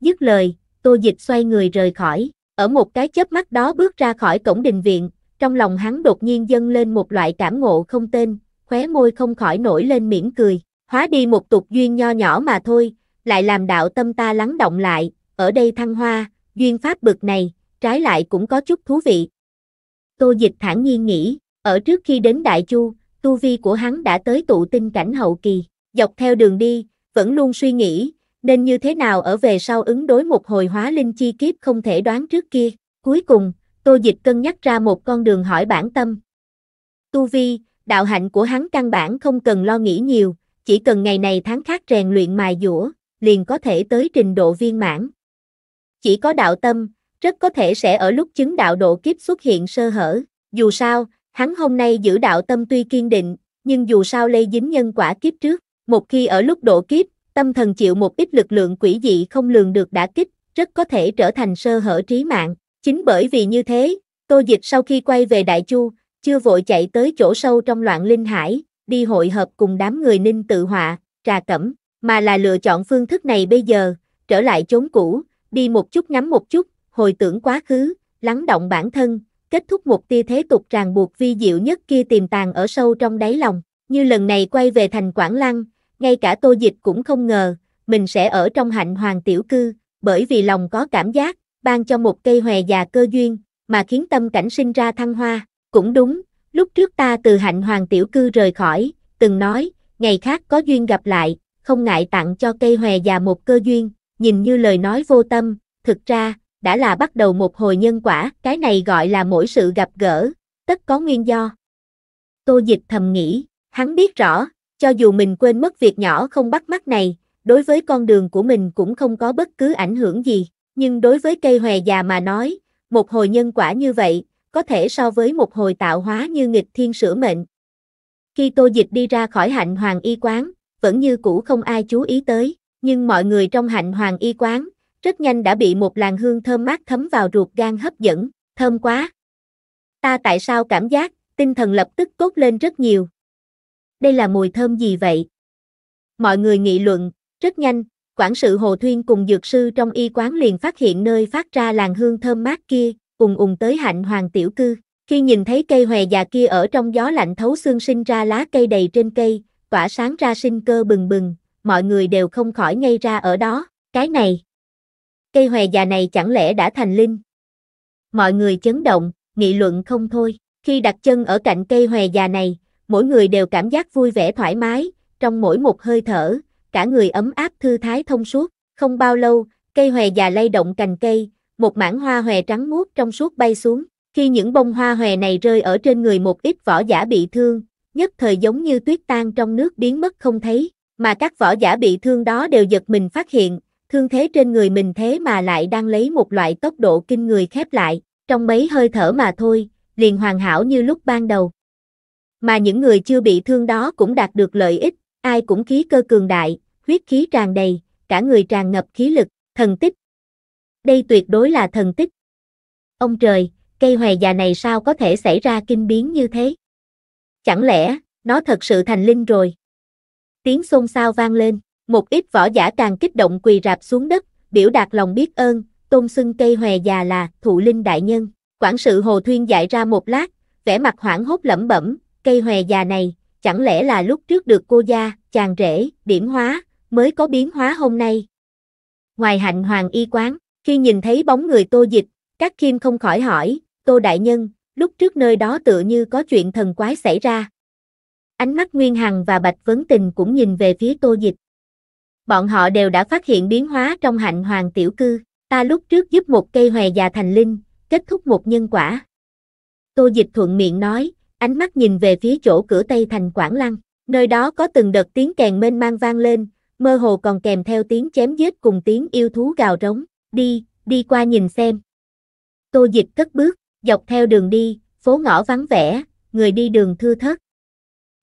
Dứt lời, tô dịch xoay người rời khỏi, ở một cái chớp mắt đó bước ra khỏi cổng đình viện, trong lòng hắn đột nhiên dâng lên một loại cảm ngộ không tên, khóe môi không khỏi nổi lên mỉm cười, hóa đi một tục duyên nho nhỏ mà thôi, lại làm đạo tâm ta lắng động lại, ở đây thăng hoa, duyên pháp bực này, trái lại cũng có chút thú vị. Tô Dịch thản nhiên nghĩ, ở trước khi đến Đại Chu, tu vi của hắn đã tới tụ tinh cảnh hậu kỳ, dọc theo đường đi, vẫn luôn suy nghĩ, nên như thế nào ở về sau ứng đối một hồi hóa linh chi kiếp không thể đoán trước kia. Cuối cùng, Tô Dịch cân nhắc ra một con đường hỏi bản tâm. Tu vi, đạo hạnh của hắn căn bản không cần lo nghĩ nhiều, chỉ cần ngày này tháng khác rèn luyện mài dũa, liền có thể tới trình độ viên mãn. Chỉ có đạo tâm, rất có thể sẽ ở lúc chứng đạo độ kiếp xuất hiện sơ hở, dù sao, hắn hôm nay giữ đạo tâm tuy kiên định, nhưng dù sao lây dính nhân quả kiếp trước, một khi ở lúc độ kiếp, tâm thần chịu một ít lực lượng quỷ dị không lường được đã kích, rất có thể trở thành sơ hở trí mạng. Chính bởi vì như thế, Tô Dịch sau khi quay về Đại Chu, chưa vội chạy tới chỗ sâu trong loạn linh hải, đi hội hợp cùng đám người ninh tự họa, trà cẩm, mà là lựa chọn phương thức này bây giờ, trở lại chốn cũ, đi một chút ngắm một chút, hồi tưởng quá khứ, lắng động bản thân, kết thúc một tia thế tục ràng buộc vi diệu nhất kia tiềm tàng ở sâu trong đáy lòng, như lần này quay về thành Quảng Lăng, ngay cả tô dịch cũng không ngờ, mình sẽ ở trong hạnh hoàng tiểu cư, bởi vì lòng có cảm giác, ban cho một cây hòe già cơ duyên, mà khiến tâm cảnh sinh ra thăng hoa, cũng đúng, lúc trước ta từ hạnh hoàng tiểu cư rời khỏi, từng nói, ngày khác có duyên gặp lại, không ngại tặng cho cây hòe già một cơ duyên, nhìn như lời nói vô tâm, thực ra, đã là bắt đầu một hồi nhân quả, cái này gọi là mỗi sự gặp gỡ, tất có nguyên do. Tô Dịch thầm nghĩ, hắn biết rõ, cho dù mình quên mất việc nhỏ không bắt mắt này, đối với con đường của mình cũng không có bất cứ ảnh hưởng gì nhưng đối với cây hòe già mà nói, một hồi nhân quả như vậy, có thể so với một hồi tạo hóa như nghịch thiên sửa mệnh. Khi Tô Dịch đi ra khỏi hạnh hoàng y quán, vẫn như cũ không ai chú ý tới, nhưng mọi người trong hạnh hoàng y quán, rất nhanh đã bị một làn hương thơm mát thấm vào ruột gan hấp dẫn, thơm quá. Ta tại sao cảm giác, tinh thần lập tức cốt lên rất nhiều. Đây là mùi thơm gì vậy? Mọi người nghị luận, rất nhanh, quản sự Hồ Thuyên cùng dược sư trong y quán liền phát hiện nơi phát ra làn hương thơm mát kia, ùn ùn tới hạnh hoàng tiểu cư. Khi nhìn thấy cây hòe già kia ở trong gió lạnh thấu xương sinh ra lá cây đầy trên cây, tỏa sáng ra sinh cơ bừng bừng, mọi người đều không khỏi ngây ra ở đó, cái này. Cây hòe già này chẳng lẽ đã thành linh? Mọi người chấn động, nghị luận không thôi, khi đặt chân ở cạnh cây hòe già này, mỗi người đều cảm giác vui vẻ thoải mái, trong mỗi một hơi thở, cả người ấm áp thư thái thông suốt, không bao lâu, cây hòe già lay động cành cây, một mảng hoa hòe trắng muốt trong suốt bay xuống, khi những bông hoa hòe này rơi ở trên người một ít võ giả bị thương, nhất thời giống như tuyết tan trong nước biến mất không thấy, mà các võ giả bị thương đó đều giật mình phát hiện, thương thế trên người mình thế mà lại đang lấy một loại tốc độ kinh người khép lại, trong mấy hơi thở mà thôi, liền hoàn hảo như lúc ban đầu. Mà những người chưa bị thương đó cũng đạt được lợi ích, ai cũng khí cơ cường đại, huyết khí tràn đầy, cả người tràn ngập khí lực, thần tích. Đây tuyệt đối là thần tích. Ông trời, cây hòe già này sao có thể xảy ra kinh biến như thế? Chẳng lẽ, nó thật sự thành linh rồi? Tiếng xôn xao vang lên, một ít võ giả càng kích động quỳ rạp xuống đất, biểu đạt lòng biết ơn, tôn xưng cây hòe già là thụ linh đại nhân. Quản sự Hồ Thuyên dạy ra một lát, vẻ mặt hoảng hốt lẩm bẩm, cây hòe già này, chẳng lẽ là lúc trước được cô gia, chàng rể, điểm hóa, mới có biến hóa hôm nay. Ngoài hạnh hoàng y quán, khi nhìn thấy bóng người tô dịch, các kim không khỏi hỏi, tô đại nhân, lúc trước nơi đó tựa như có chuyện thần quái xảy ra. Ánh mắt Nguyên Hằng và Bạch Vấn Tình cũng nhìn về phía tô dịch. Bọn họ đều đã phát hiện biến hóa trong hạnh hoàng tiểu cư, ta lúc trước giúp một cây hòe già thành linh, kết thúc một nhân quả. Tô dịch thuận miệng nói, ánh mắt nhìn về phía chỗ cửa Tây thành Quảng Lăng, nơi đó có từng đợt tiếng kèn mênh mang vang lên, mơ hồ còn kèm theo tiếng chém giết cùng tiếng yêu thú gào rống, đi, đi qua nhìn xem. Tô dịch cất bước, dọc theo đường đi, phố ngõ vắng vẻ, người đi đường thưa thớt.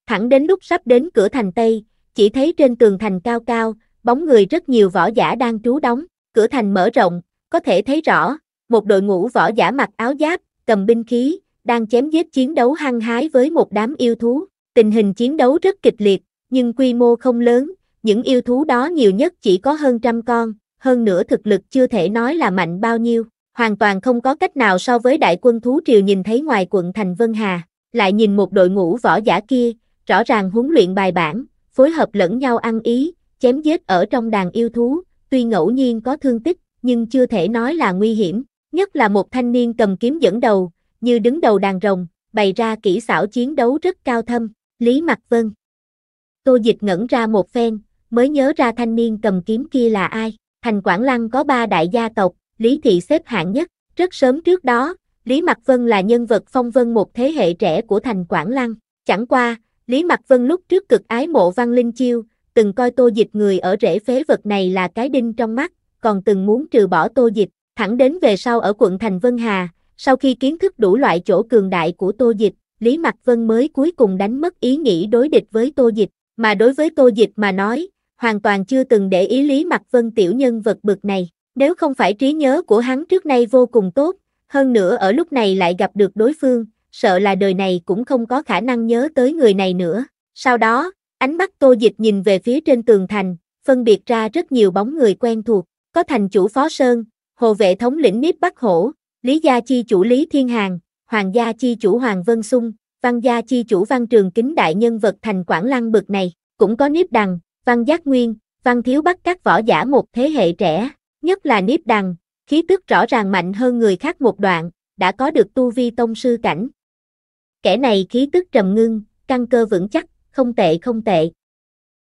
Thẳng đến lúc sắp đến cửa thành Tây, chỉ thấy trên tường thành cao cao, bóng người rất nhiều võ giả đang trú đóng, cửa thành mở rộng, có thể thấy rõ, một đội ngũ võ giả mặc áo giáp, cầm binh khí, đang chém giết chiến đấu hăng hái với một đám yêu thú. Tình hình chiến đấu rất kịch liệt, nhưng quy mô không lớn, những yêu thú đó nhiều nhất chỉ có hơn trăm con, hơn nữa thực lực chưa thể nói là mạnh bao nhiêu, hoàn toàn không có cách nào so với đại quân thú triều nhìn thấy ngoài quận thành Vân Hà, lại nhìn một đội ngũ võ giả kia, rõ ràng huấn luyện bài bản, phối hợp lẫn nhau ăn ý, chém giết ở trong đàn yêu thú, tuy ngẫu nhiên có thương tích, nhưng chưa thể nói là nguy hiểm, nhất là một thanh niên cầm kiếm dẫn đầu, như đứng đầu đàn rồng, bày ra kỹ xảo chiến đấu rất cao thâm, Lý Mặc Vân. Tô Dịch ngẩn ra một phen, mới nhớ ra thanh niên cầm kiếm kia là ai. Thành Quảng Lăng có ba đại gia tộc, Lý Thị xếp hạng nhất. Rất sớm trước đó, Lý Mặc Vân là nhân vật phong vân một thế hệ trẻ của Thành Quảng Lăng. Chẳng qua, Lý Mặc Vân lúc trước cực ái mộ Văn Linh Chiêu, từng coi tô dịch người ở rễ phế vật này là cái đinh trong mắt, còn từng muốn trừ bỏ tô dịch, thẳng đến về sau ở quận Thành Vân Hà, sau khi kiến thức đủ loại chỗ cường đại của tô dịch, Lý Mặc Vân mới cuối cùng đánh mất ý nghĩ đối địch với tô dịch, mà đối với tô dịch mà nói, hoàn toàn chưa từng để ý Lý Mặc Vân tiểu nhân vật bực này. Nếu không phải trí nhớ của hắn trước nay vô cùng tốt, hơn nữa ở lúc này lại gặp được đối phương, sợ là đời này cũng không có khả năng nhớ tới người này nữa. Sau đó, ánh mắt Tô Dịch nhìn về phía trên tường thành, phân biệt ra rất nhiều bóng người quen thuộc, có thành chủ Phó Sơn, hồ vệ thống lĩnh Niếp Bắc Hổ, Lý gia chi chủ Lý Thiên Hàng, Hoàng gia chi chủ Hoàng Vân Sung, Văn gia chi chủ Văn Trường Kính đại nhân vật thành Quảng Lăng bực này, cũng có Niếp Đằng, Văn Giác Nguyên, Văn Thiếu bắt các võ giả một thế hệ trẻ, nhất là nếp Đằng, khí tức rõ ràng mạnh hơn người khác một đoạn, đã có được tu vi tông sư cảnh. Kẻ này khí tức trầm ngưng, căn cơ vững chắc, không tệ không tệ.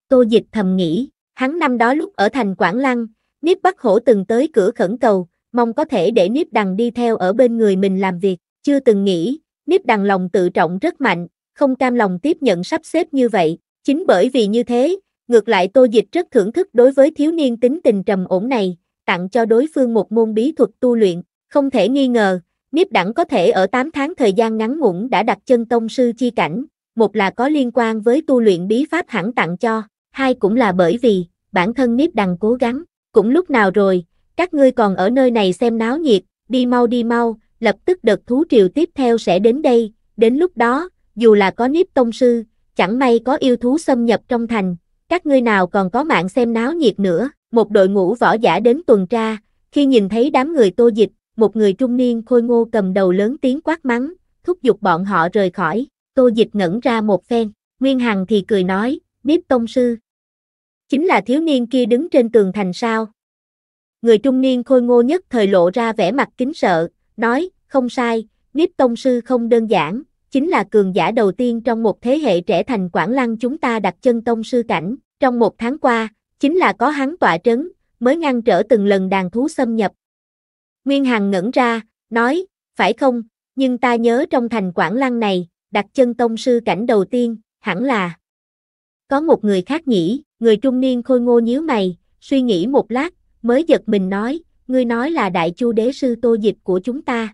Tô Dịch thầm nghĩ, hắn năm đó lúc ở thành Quảng Lăng, nếp bắt Hổ từng tới cửa khẩn cầu, mong có thể để nếp Đằng đi theo ở bên người mình làm việc, chưa từng nghĩ, nếp Đằng lòng tự trọng rất mạnh, không cam lòng tiếp nhận sắp xếp như vậy, chính bởi vì như thế, Ngược lại Tô Dịch rất thưởng thức đối với thiếu niên tính tình trầm ổn này, tặng cho đối phương một môn bí thuật tu luyện, không thể nghi ngờ, Niếp Đẳng có thể ở 8 tháng thời gian ngắn ngủn đã đặt chân tông sư chi cảnh, một là có liên quan với tu luyện bí pháp hẳn tặng cho, hai cũng là bởi vì bản thân Niếp đẳng cố gắng, cũng lúc nào rồi, các ngươi còn ở nơi này xem náo nhiệt, đi mau đi mau, lập tức đợt thú triều tiếp theo sẽ đến đây, đến lúc đó, dù là có Niếp tông sư, chẳng may có yêu thú xâm nhập trong thành, các ngươi nào còn có mạng xem náo nhiệt nữa, một đội ngũ võ giả đến tuần tra, khi nhìn thấy đám người tô dịch, một người trung niên khôi ngô cầm đầu lớn tiếng quát mắng, thúc giục bọn họ rời khỏi, tô dịch ngẩn ra một phen, Nguyên Hằng thì cười nói, biết tông sư. Chính là thiếu niên kia đứng trên tường thành sao. Người trung niên khôi ngô nhất thời lộ ra vẻ mặt kính sợ, nói, không sai, Niếp Tông Sư không đơn giản, chính là cường giả đầu tiên trong một thế hệ trẻ thành Quảng Lăng chúng ta đặt chân tông sư cảnh, trong một tháng qua, chính là có hắn tọa trấn, mới ngăn trở từng lần đàn thú xâm nhập. Nguyên Hằng ngẩn ra, nói, phải không, nhưng ta nhớ trong thành Quảng Lăng này, đặt chân tông sư cảnh đầu tiên, hẳn là có một người khác nhỉ, người trung niên khôi ngô nhíu mày, suy nghĩ một lát, mới giật mình nói, ngươi nói là đại chu đế sư tô dịch của chúng ta.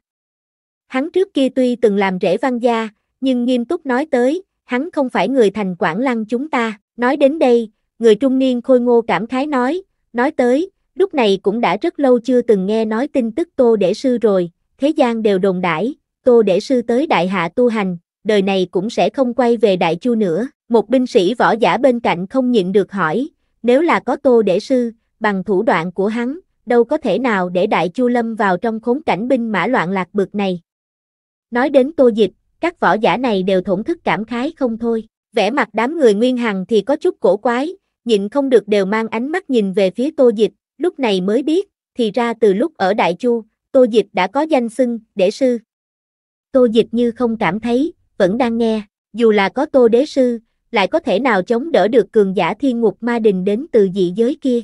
Hắn trước kia tuy từng làm rễ văn gia, nhưng nghiêm túc nói tới, hắn không phải người thành Quảng Lăng chúng ta. Nói đến đây, người trung niên khôi ngô cảm khái nói, nói tới, lúc này cũng đã rất lâu chưa từng nghe nói tin tức Tô Để Sư rồi, thế gian đều đồn đãi, Tô Để Sư tới đại hạ tu hành, đời này cũng sẽ không quay về đại chu nữa. Một binh sĩ võ giả bên cạnh không nhịn được hỏi, nếu là có Tô Để Sư, bằng thủ đoạn của hắn, đâu có thể nào để đại chu lâm vào trong khốn cảnh binh mã loạn lạc bực này. Nói đến tô dịch, các võ giả này đều thổn thức cảm khái không thôi. Vẻ mặt đám người Nguyên Hằng thì có chút cổ quái, nhịn không được đều mang ánh mắt nhìn về phía tô dịch, lúc này mới biết, thì ra từ lúc ở Đại Chu, tô dịch đã có danh xưng, đệ sư. Tô dịch như không cảm thấy, vẫn đang nghe, dù là có tô đế sư, lại có thể nào chống đỡ được cường giả thiên ngục ma đình đến từ dị giới kia.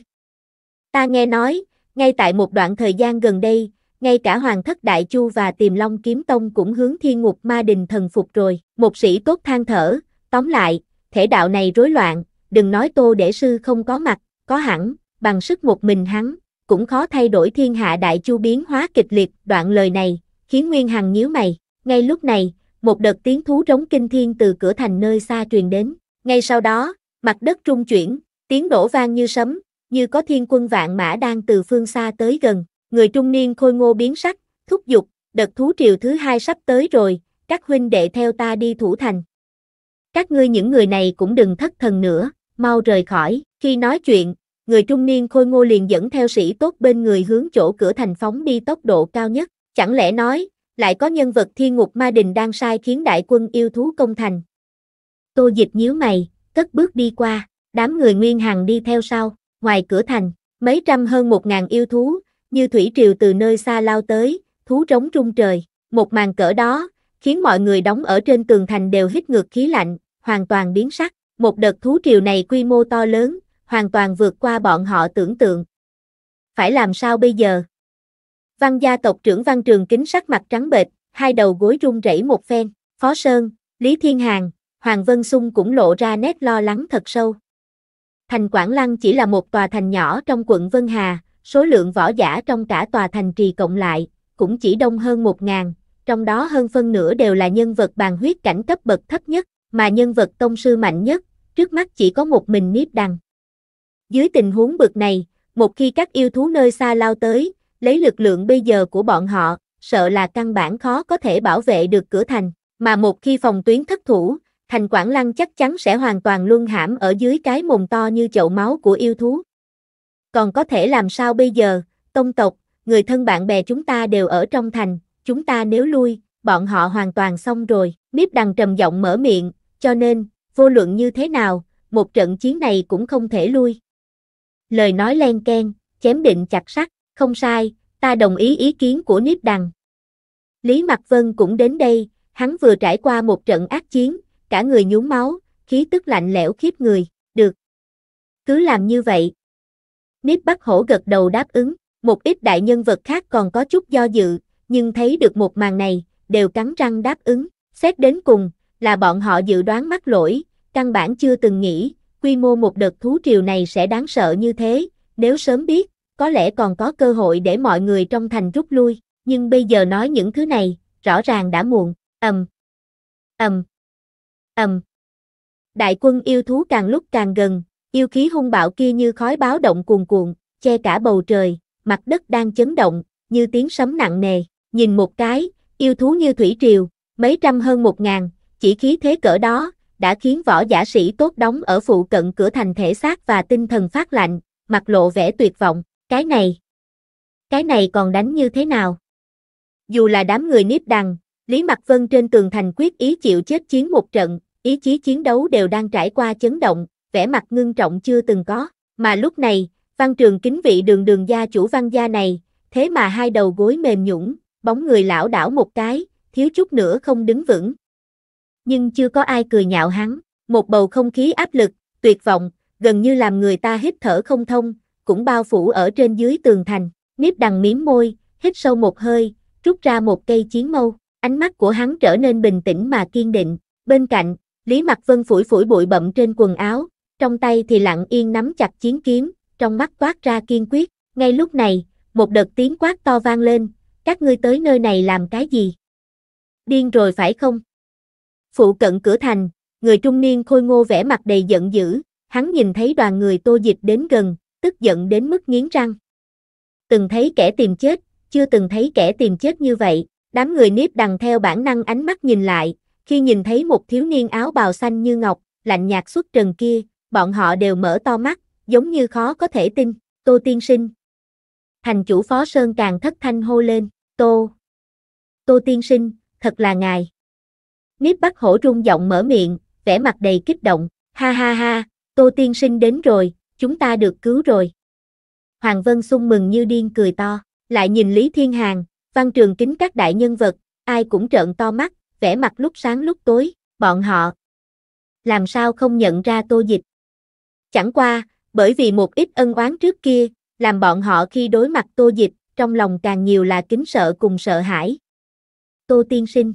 Ta nghe nói, ngay tại một đoạn thời gian gần đây, ngay cả Hoàng thất Đại Chu và Tiềm Long Kiếm Tông cũng hướng thiên ngục ma đình thần phục rồi. Một sĩ tốt than thở, tóm lại, thể đạo này rối loạn, đừng nói tô để sư không có mặt, có hẳn, bằng sức một mình hắn, cũng khó thay đổi thiên hạ Đại Chu biến hóa kịch liệt. Đoạn lời này, khiến Nguyên Hằng nhíu mày, ngay lúc này, một đợt tiếng thú rống kinh thiên từ cửa thành nơi xa truyền đến, ngay sau đó, mặt đất trung chuyển, tiếng đổ vang như sấm, như có thiên quân vạn mã đang từ phương xa tới gần người trung niên khôi ngô biến sắc, thúc giục, đợt thú triều thứ hai sắp tới rồi, các huynh đệ theo ta đi thủ thành. Các ngươi những người này cũng đừng thất thần nữa, mau rời khỏi, khi nói chuyện, người trung niên khôi ngô liền dẫn theo sĩ tốt bên người hướng chỗ cửa thành phóng đi tốc độ cao nhất, chẳng lẽ nói, lại có nhân vật thiên ngục ma đình đang sai khiến đại quân yêu thú công thành. Tô dịch nhíu mày, cất bước đi qua, đám người nguyên hàng đi theo sau, ngoài cửa thành, mấy trăm hơn một ngàn yêu thú, như thủy triều từ nơi xa lao tới, thú trống rung trời. Một màn cỡ đó, khiến mọi người đóng ở trên tường thành đều hít ngược khí lạnh, hoàn toàn biến sắc. Một đợt thú triều này quy mô to lớn, hoàn toàn vượt qua bọn họ tưởng tượng. Phải làm sao bây giờ? Văn gia tộc trưởng Văn Trường Kính sắc mặt trắng bệch, hai đầu gối run rẩy một phen, Phó Sơn, Lý Thiên Hàng, Hoàng Vân Sung cũng lộ ra nét lo lắng thật sâu. Thành Quảng Lăng chỉ là một tòa thành nhỏ trong quận Vân Hà, số lượng võ giả trong cả tòa thành trì cộng lại, cũng chỉ đông hơn 1.000, trong đó hơn phân nửa đều là nhân vật bàn huyết cảnh cấp bậc thấp nhất, mà nhân vật tông sư mạnh nhất, trước mắt chỉ có một mình Niếp Đăng. Dưới tình huống bực này, một khi các yêu thú nơi xa lao tới, lấy lực lượng bây giờ của bọn họ, sợ là căn bản khó có thể bảo vệ được cửa thành, mà một khi phòng tuyến thất thủ, thành Quảng Lăng chắc chắn sẽ hoàn toàn luân hãm ở dưới cái mồm to như chậu máu của yêu thú. Còn có thể làm sao bây giờ, tông tộc, người thân bạn bè chúng ta đều ở trong thành, chúng ta nếu lui, bọn họ hoàn toàn xong rồi. Miếp đằng trầm giọng mở miệng, cho nên, vô luận như thế nào, một trận chiến này cũng không thể lui. Lời nói len ken, chém định chặt sắt, không sai, ta đồng ý ý kiến của Niếp đằng. Lý Mặc Vân cũng đến đây, hắn vừa trải qua một trận ác chiến, cả người nhúng máu, khí tức lạnh lẽo khiếp người, được. Cứ làm như vậy, Nếp Bắc Hổ gật đầu đáp ứng, một ít đại nhân vật khác còn có chút do dự, nhưng thấy được một màn này, đều cắn răng đáp ứng, xét đến cùng, là bọn họ dự đoán mắc lỗi, căn bản chưa từng nghĩ, quy mô một đợt thú triều này sẽ đáng sợ như thế, nếu sớm biết, có lẽ còn có cơ hội để mọi người trong thành rút lui, nhưng bây giờ nói những thứ này, rõ ràng đã muộn, ầm, ầm, ầm. Đại quân yêu thú càng lúc càng gần, Yêu khí hung bạo kia như khói báo động cuồn cuộn, che cả bầu trời, mặt đất đang chấn động, như tiếng sấm nặng nề, nhìn một cái, yêu thú như thủy triều, mấy trăm hơn một ngàn, chỉ khí thế cỡ đó, đã khiến võ giả sĩ tốt đóng ở phụ cận cửa thành thể xác và tinh thần phát lạnh, mặt lộ vẻ tuyệt vọng, cái này, cái này còn đánh như thế nào? Dù là đám người nếp đằng, Lý Mặc Vân trên tường thành quyết ý chịu chết chiến một trận, ý chí chiến đấu đều đang trải qua chấn động, vẻ mặt ngưng trọng chưa từng có, mà lúc này, văn trường kính vị đường đường gia chủ văn gia này, thế mà hai đầu gối mềm nhũng, bóng người lão đảo một cái, thiếu chút nữa không đứng vững. Nhưng chưa có ai cười nhạo hắn, một bầu không khí áp lực, tuyệt vọng, gần như làm người ta hít thở không thông, cũng bao phủ ở trên dưới tường thành, nếp đằng miếm môi, hít sâu một hơi, rút ra một cây chiến mâu, ánh mắt của hắn trở nên bình tĩnh mà kiên định, bên cạnh, Lý Mặc Vân phủi phủi bụi bậm trên quần áo, trong tay thì lặng yên nắm chặt chiến kiếm, trong mắt toát ra kiên quyết. Ngay lúc này, một đợt tiếng quát to vang lên, các ngươi tới nơi này làm cái gì? Điên rồi phải không? Phụ cận cửa thành, người trung niên khôi ngô vẻ mặt đầy giận dữ, hắn nhìn thấy đoàn người tô dịch đến gần, tức giận đến mức nghiến răng. Từng thấy kẻ tìm chết, chưa từng thấy kẻ tìm chết như vậy, đám người nếp đằng theo bản năng ánh mắt nhìn lại, khi nhìn thấy một thiếu niên áo bào xanh như ngọc, lạnh nhạt xuất trần kia, bọn họ đều mở to mắt, giống như khó có thể tin, Tô Tiên Sinh. Thành chủ Phó Sơn càng thất thanh hô lên, Tô. Tô Tiên Sinh, thật là ngài. Niếp Bắc Hổ rung giọng mở miệng, vẻ mặt đầy kích động, ha ha ha, Tô Tiên Sinh đến rồi, chúng ta được cứu rồi. Hoàng Vân sung mừng như điên cười to, lại nhìn Lý Thiên Hàng, văn trường kính các đại nhân vật, ai cũng trợn to mắt, vẻ mặt lúc sáng lúc tối, bọn họ. Làm sao không nhận ra Tô Dịch? Chẳng qua, bởi vì một ít ân oán trước kia, làm bọn họ khi đối mặt tô dịch, trong lòng càng nhiều là kính sợ cùng sợ hãi. Tô tiên sinh.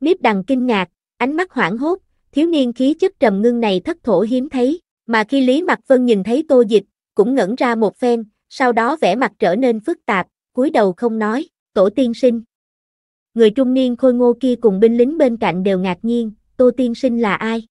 Niếp đằng kinh ngạc, ánh mắt hoảng hốt, thiếu niên khí chất trầm ngưng này thất thổ hiếm thấy, mà khi Lý Mặc Vân nhìn thấy tô dịch, cũng ngẩn ra một phen, sau đó vẻ mặt trở nên phức tạp, cúi đầu không nói, tổ tiên sinh. Người trung niên khôi ngô kia cùng binh lính bên cạnh đều ngạc nhiên, tô tiên sinh là ai?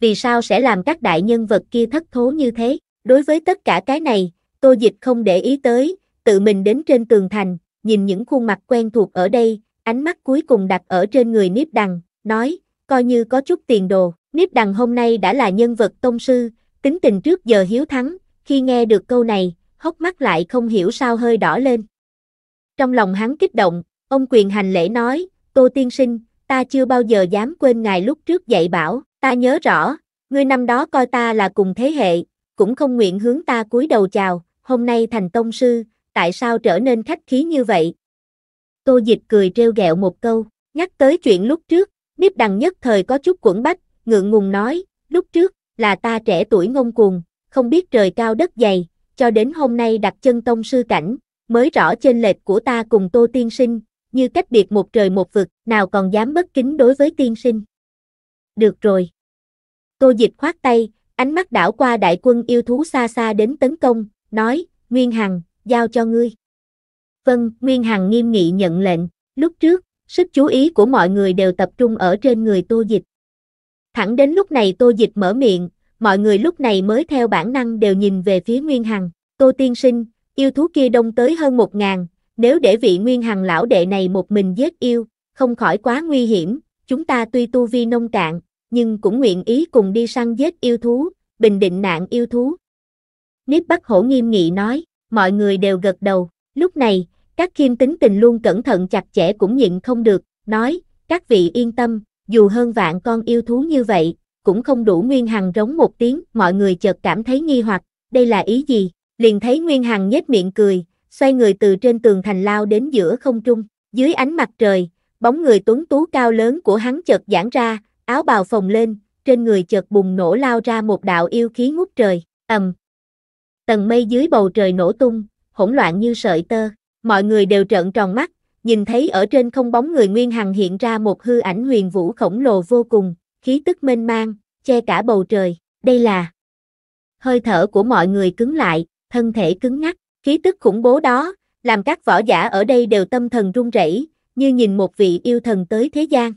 vì sao sẽ làm các đại nhân vật kia thất thố như thế. Đối với tất cả cái này, Tô Dịch không để ý tới, tự mình đến trên tường thành, nhìn những khuôn mặt quen thuộc ở đây, ánh mắt cuối cùng đặt ở trên người Niếp Đằng, nói, coi như có chút tiền đồ. Niếp Đằng hôm nay đã là nhân vật tông sư, tính tình trước giờ hiếu thắng, khi nghe được câu này, hốc mắt lại không hiểu sao hơi đỏ lên. Trong lòng hắn kích động, ông quyền hành lễ nói, Tô Tiên Sinh, ta chưa bao giờ dám quên ngài lúc trước dạy bảo, Ta nhớ rõ, ngươi năm đó coi ta là cùng thế hệ, cũng không nguyện hướng ta cúi đầu chào, hôm nay thành tông sư, tại sao trở nên khách khí như vậy? Tô Dịch cười trêu ghẹo một câu, nhắc tới chuyện lúc trước, Niếp Đằng nhất thời có chút quẩn bách, ngượng ngùng nói, lúc trước, là ta trẻ tuổi ngông cuồng, không biết trời cao đất dày, cho đến hôm nay đặt chân tông sư cảnh, mới rõ trên lệch của ta cùng Tô Tiên Sinh, như cách biệt một trời một vực, nào còn dám bất kính đối với tiên sinh được rồi. Tô Dịch khoát tay, ánh mắt đảo qua đại quân yêu thú xa xa đến tấn công, nói, Nguyên Hằng, giao cho ngươi. Vâng, Nguyên Hằng nghiêm nghị nhận lệnh, lúc trước, sức chú ý của mọi người đều tập trung ở trên người Tô Dịch. Thẳng đến lúc này Tô Dịch mở miệng, mọi người lúc này mới theo bản năng đều nhìn về phía Nguyên Hằng, Tô Tiên Sinh, yêu thú kia đông tới hơn một ngàn, nếu để vị Nguyên Hằng lão đệ này một mình giết yêu, không khỏi quá nguy hiểm, chúng ta tuy tu vi nông cạn, nhưng cũng nguyện ý cùng đi săn giết yêu thú, bình định nạn yêu thú. Niếp Bắc Hổ nghiêm nghị nói, mọi người đều gật đầu, lúc này, các khiêm tính tình luôn cẩn thận chặt chẽ cũng nhịn không được, nói, các vị yên tâm, dù hơn vạn con yêu thú như vậy, cũng không đủ Nguyên Hằng rống một tiếng, mọi người chợt cảm thấy nghi hoặc, đây là ý gì? Liền thấy Nguyên Hằng nhếch miệng cười, xoay người từ trên tường thành lao đến giữa không trung, dưới ánh mặt trời, bóng người tuấn tú cao lớn của hắn chợt giãn ra, áo bào phồng lên, trên người chợt bùng nổ lao ra một đạo yêu khí ngút trời, ầm. Tầng mây dưới bầu trời nổ tung, hỗn loạn như sợi tơ, mọi người đều trợn tròn mắt, nhìn thấy ở trên không bóng người Nguyên Hằng hiện ra một hư ảnh huyền vũ khổng lồ vô cùng, khí tức mênh mang, che cả bầu trời, đây là Hơi thở của mọi người cứng lại, thân thể cứng ngắc, khí tức khủng bố đó, làm các võ giả ở đây đều tâm thần run rẩy, như nhìn một vị yêu thần tới thế gian.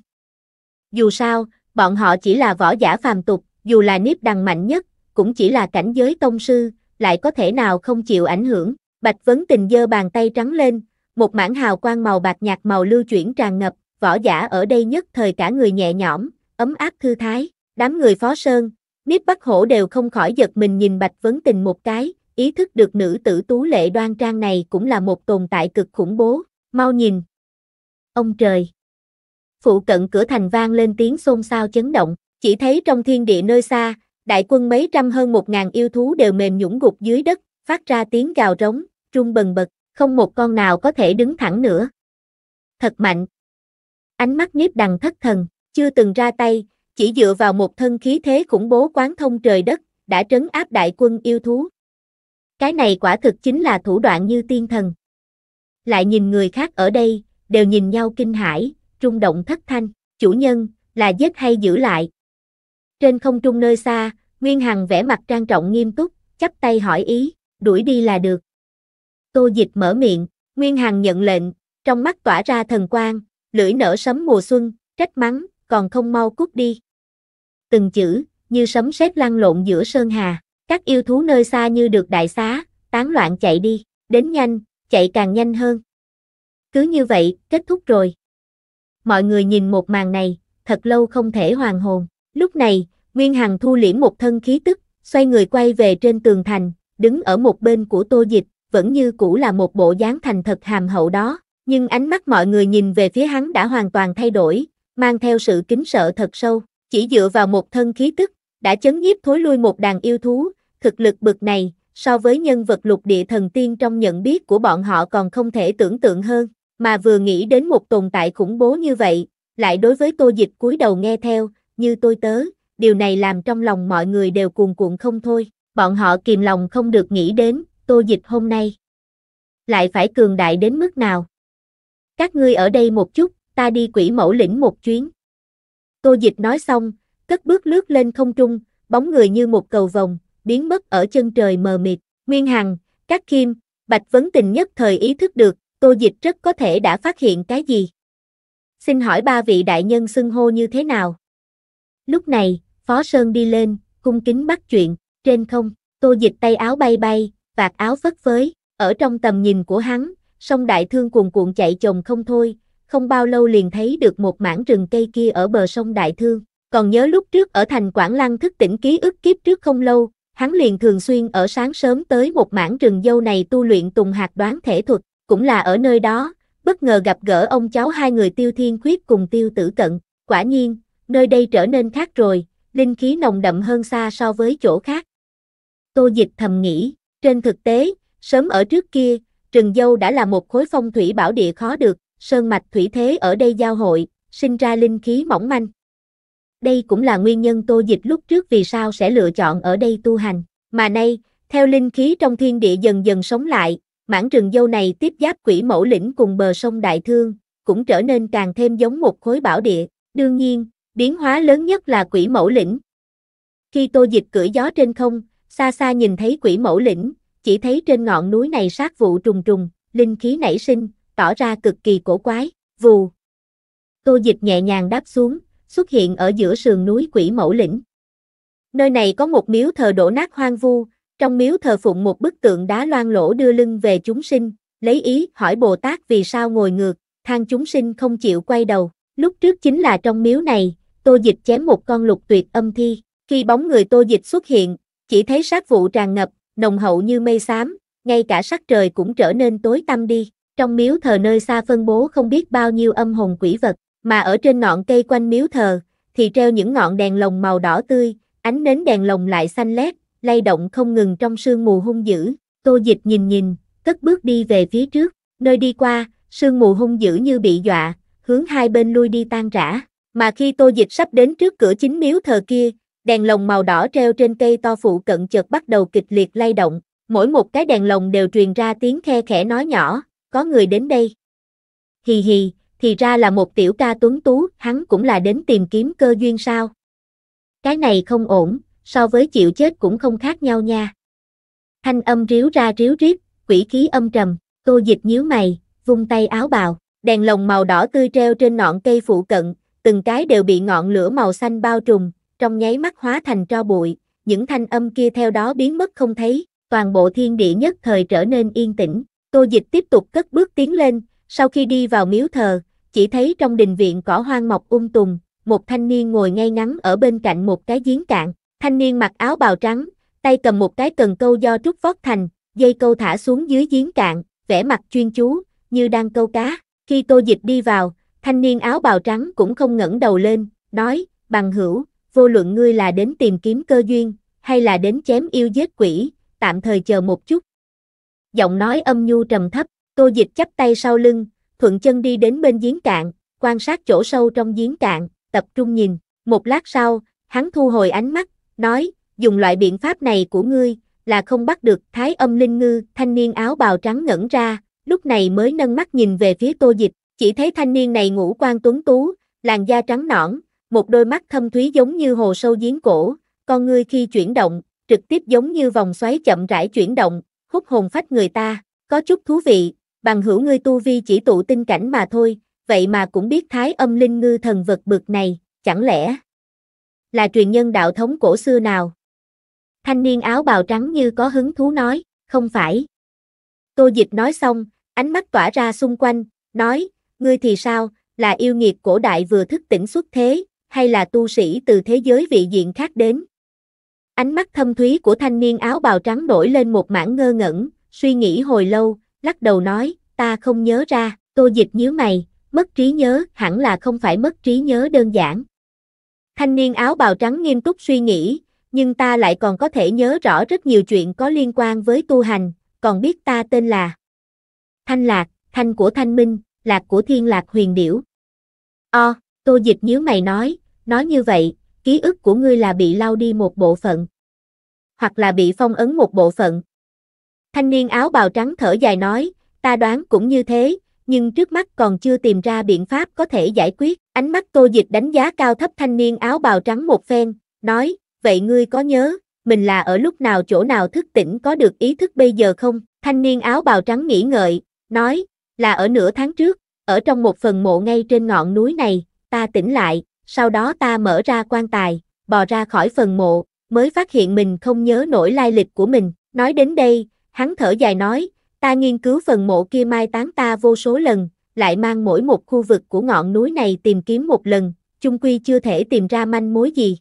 Dù sao, bọn họ chỉ là võ giả phàm tục, dù là nếp đằng mạnh nhất, cũng chỉ là cảnh giới tông sư, lại có thể nào không chịu ảnh hưởng. Bạch Vấn Tình giơ bàn tay trắng lên, một mảng hào quang màu bạc nhạt màu lưu chuyển tràn ngập, võ giả ở đây nhất thời cả người nhẹ nhõm, ấm áp thư thái, đám người phó sơn, nếp bắt hổ đều không khỏi giật mình nhìn Bạch Vấn Tình một cái, ý thức được nữ tử tú lệ đoan trang này cũng là một tồn tại cực khủng bố, mau nhìn. Ông trời! phụ cận cửa thành vang lên tiếng xôn xao chấn động, chỉ thấy trong thiên địa nơi xa, đại quân mấy trăm hơn một ngàn yêu thú đều mềm nhũng gục dưới đất, phát ra tiếng gào rống, trung bần bật, không một con nào có thể đứng thẳng nữa. Thật mạnh. Ánh mắt nhiếp đằng thất thần, chưa từng ra tay, chỉ dựa vào một thân khí thế khủng bố quán thông trời đất, đã trấn áp đại quân yêu thú. Cái này quả thực chính là thủ đoạn như tiên thần. Lại nhìn người khác ở đây, đều nhìn nhau kinh hãi, rung động thất thanh, chủ nhân, là giết hay giữ lại. Trên không trung nơi xa, Nguyên Hằng vẽ mặt trang trọng nghiêm túc, chắp tay hỏi ý, đuổi đi là được. Tô dịch mở miệng, Nguyên Hằng nhận lệnh, trong mắt tỏa ra thần quang, lưỡi nở sấm mùa xuân, trách mắng, còn không mau cút đi. Từng chữ, như sấm sét lăn lộn giữa sơn hà, các yêu thú nơi xa như được đại xá, tán loạn chạy đi, đến nhanh, chạy càng nhanh hơn. Cứ như vậy, kết thúc rồi mọi người nhìn một màn này, thật lâu không thể hoàn hồn. Lúc này, Nguyên Hằng thu liễm một thân khí tức, xoay người quay về trên tường thành, đứng ở một bên của tô dịch, vẫn như cũ là một bộ dáng thành thật hàm hậu đó, nhưng ánh mắt mọi người nhìn về phía hắn đã hoàn toàn thay đổi, mang theo sự kính sợ thật sâu, chỉ dựa vào một thân khí tức, đã chấn nhiếp thối lui một đàn yêu thú, thực lực bực này, so với nhân vật lục địa thần tiên trong nhận biết của bọn họ còn không thể tưởng tượng hơn, mà vừa nghĩ đến một tồn tại khủng bố như vậy, lại đối với tô dịch cúi đầu nghe theo, như tôi tớ, điều này làm trong lòng mọi người đều cuồn cuộn không thôi, bọn họ kìm lòng không được nghĩ đến, tô dịch hôm nay. Lại phải cường đại đến mức nào? Các ngươi ở đây một chút, ta đi quỷ mẫu lĩnh một chuyến. Tô dịch nói xong, cất bước lướt lên không trung, bóng người như một cầu vòng, biến mất ở chân trời mờ mịt, nguyên hằng, các kim, bạch vấn tình nhất thời ý thức được, Tô Dịch rất có thể đã phát hiện cái gì. Xin hỏi ba vị đại nhân xưng hô như thế nào? Lúc này, Phó Sơn đi lên, cung kính bắt chuyện, trên không, Tô Dịch tay áo bay bay, vạt áo phất phới, ở trong tầm nhìn của hắn, sông đại thương cuồn cuộn chạy chồng không thôi, không bao lâu liền thấy được một mảng rừng cây kia ở bờ sông đại thương. Còn nhớ lúc trước ở thành Quảng Lăng thức tỉnh ký ức kiếp trước không lâu, hắn liền thường xuyên ở sáng sớm tới một mảng rừng dâu này tu luyện tùng hạt đoán thể thuật, cũng là ở nơi đó, bất ngờ gặp gỡ ông cháu hai người tiêu thiên khuyết cùng tiêu tử cận, quả nhiên, nơi đây trở nên khác rồi, linh khí nồng đậm hơn xa so với chỗ khác. Tô dịch thầm nghĩ, trên thực tế, sớm ở trước kia, rừng dâu đã là một khối phong thủy bảo địa khó được, sơn mạch thủy thế ở đây giao hội, sinh ra linh khí mỏng manh. Đây cũng là nguyên nhân tô dịch lúc trước vì sao sẽ lựa chọn ở đây tu hành, mà nay, theo linh khí trong thiên địa dần dần sống lại, mảng rừng dâu này tiếp giáp quỷ mẫu lĩnh cùng bờ sông Đại Thương, cũng trở nên càng thêm giống một khối bảo địa, đương nhiên, biến hóa lớn nhất là quỷ mẫu lĩnh. Khi tô dịch cưỡi gió trên không, xa xa nhìn thấy quỷ mẫu lĩnh, chỉ thấy trên ngọn núi này sát vụ trùng trùng, linh khí nảy sinh, tỏ ra cực kỳ cổ quái, vù. Tô dịch nhẹ nhàng đáp xuống, xuất hiện ở giữa sườn núi quỷ mẫu lĩnh. Nơi này có một miếu thờ đổ nát hoang vu, trong miếu thờ phụng một bức tượng đá loan lỗ đưa lưng về chúng sinh, lấy ý hỏi Bồ Tát vì sao ngồi ngược, than chúng sinh không chịu quay đầu. Lúc trước chính là trong miếu này, Tô Dịch chém một con lục tuyệt âm thi, khi bóng người Tô Dịch xuất hiện, chỉ thấy sát vụ tràn ngập, nồng hậu như mây xám, ngay cả sắc trời cũng trở nên tối tăm đi. Trong miếu thờ nơi xa phân bố không biết bao nhiêu âm hồn quỷ vật, mà ở trên ngọn cây quanh miếu thờ thì treo những ngọn đèn lồng màu đỏ tươi, ánh nến đèn lồng lại xanh lét, lay động không ngừng trong sương mù hung dữ, tô dịch nhìn nhìn, cất bước đi về phía trước, nơi đi qua, sương mù hung dữ như bị dọa, hướng hai bên lui đi tan rã, mà khi tô dịch sắp đến trước cửa chính miếu thờ kia, đèn lồng màu đỏ treo trên cây to phụ cận chợt bắt đầu kịch liệt lay động, mỗi một cái đèn lồng đều truyền ra tiếng khe khẽ nói nhỏ, có người đến đây. Hì hì, thì ra là một tiểu ca tuấn tú, hắn cũng là đến tìm kiếm cơ duyên sao. Cái này không ổn, so với chịu chết cũng không khác nhau nha. Thanh âm ríu ra ríu riết, quỷ khí âm trầm, tô dịch nhíu mày, vung tay áo bào, đèn lồng màu đỏ tươi treo trên ngọn cây phụ cận, từng cái đều bị ngọn lửa màu xanh bao trùm, trong nháy mắt hóa thành tro bụi, những thanh âm kia theo đó biến mất không thấy, toàn bộ thiên địa nhất thời trở nên yên tĩnh, tô dịch tiếp tục cất bước tiến lên, sau khi đi vào miếu thờ, chỉ thấy trong đình viện cỏ hoang mọc um tùm, một thanh niên ngồi ngay ngắn ở bên cạnh một cái giếng cạn, Thanh niên mặc áo bào trắng, tay cầm một cái cần câu do trúc vót thành, dây câu thả xuống dưới giếng cạn, vẻ mặt chuyên chú, như đang câu cá. Khi tô dịch đi vào, thanh niên áo bào trắng cũng không ngẩng đầu lên, nói, bằng hữu, vô luận ngươi là đến tìm kiếm cơ duyên, hay là đến chém yêu giết quỷ, tạm thời chờ một chút. Giọng nói âm nhu trầm thấp, tô dịch chắp tay sau lưng, thuận chân đi đến bên giếng cạn, quan sát chỗ sâu trong giếng cạn, tập trung nhìn, một lát sau, hắn thu hồi ánh mắt, nói, dùng loại biện pháp này của ngươi, là không bắt được thái âm linh ngư, thanh niên áo bào trắng ngẩn ra, lúc này mới nâng mắt nhìn về phía tô dịch, chỉ thấy thanh niên này ngũ quan tuấn tú, làn da trắng nõn, một đôi mắt thâm thúy giống như hồ sâu giếng cổ, con ngươi khi chuyển động, trực tiếp giống như vòng xoáy chậm rãi chuyển động, hút hồn phách người ta, có chút thú vị, bằng hữu ngươi tu vi chỉ tụ tinh cảnh mà thôi, vậy mà cũng biết thái âm linh ngư thần vật bực này, chẳng lẽ là truyền nhân đạo thống cổ xưa nào? Thanh niên áo bào trắng như có hứng thú nói, không phải. Tô dịch nói xong, ánh mắt tỏa ra xung quanh, nói, ngươi thì sao, là yêu nghiệt cổ đại vừa thức tỉnh xuất thế, hay là tu sĩ từ thế giới vị diện khác đến? Ánh mắt thâm thúy của thanh niên áo bào trắng nổi lên một mảng ngơ ngẩn, suy nghĩ hồi lâu, lắc đầu nói, ta không nhớ ra, tô dịch nhíu mày, mất trí nhớ hẳn là không phải mất trí nhớ đơn giản. Thanh niên áo bào trắng nghiêm túc suy nghĩ, nhưng ta lại còn có thể nhớ rõ rất nhiều chuyện có liên quan với tu hành, còn biết ta tên là Thanh Lạc, Thanh của Thanh Minh, Lạc của Thiên Lạc Huyền Điểu. O, tô dịch nhớ mày nói, nói như vậy, ký ức của ngươi là bị lau đi một bộ phận, hoặc là bị phong ấn một bộ phận. Thanh niên áo bào trắng thở dài nói, ta đoán cũng như thế, nhưng trước mắt còn chưa tìm ra biện pháp có thể giải quyết. Ánh mắt tô dịch đánh giá cao thấp thanh niên áo bào trắng một phen, nói, vậy ngươi có nhớ, mình là ở lúc nào chỗ nào thức tỉnh có được ý thức bây giờ không? Thanh niên áo bào trắng nghĩ ngợi, nói, là ở nửa tháng trước, ở trong một phần mộ ngay trên ngọn núi này, ta tỉnh lại, sau đó ta mở ra quan tài, bò ra khỏi phần mộ, mới phát hiện mình không nhớ nổi lai lịch của mình. Nói đến đây, hắn thở dài nói, ta nghiên cứu phần mộ kia mai tán ta vô số lần, lại mang mỗi một khu vực của ngọn núi này tìm kiếm một lần, chung quy chưa thể tìm ra manh mối gì.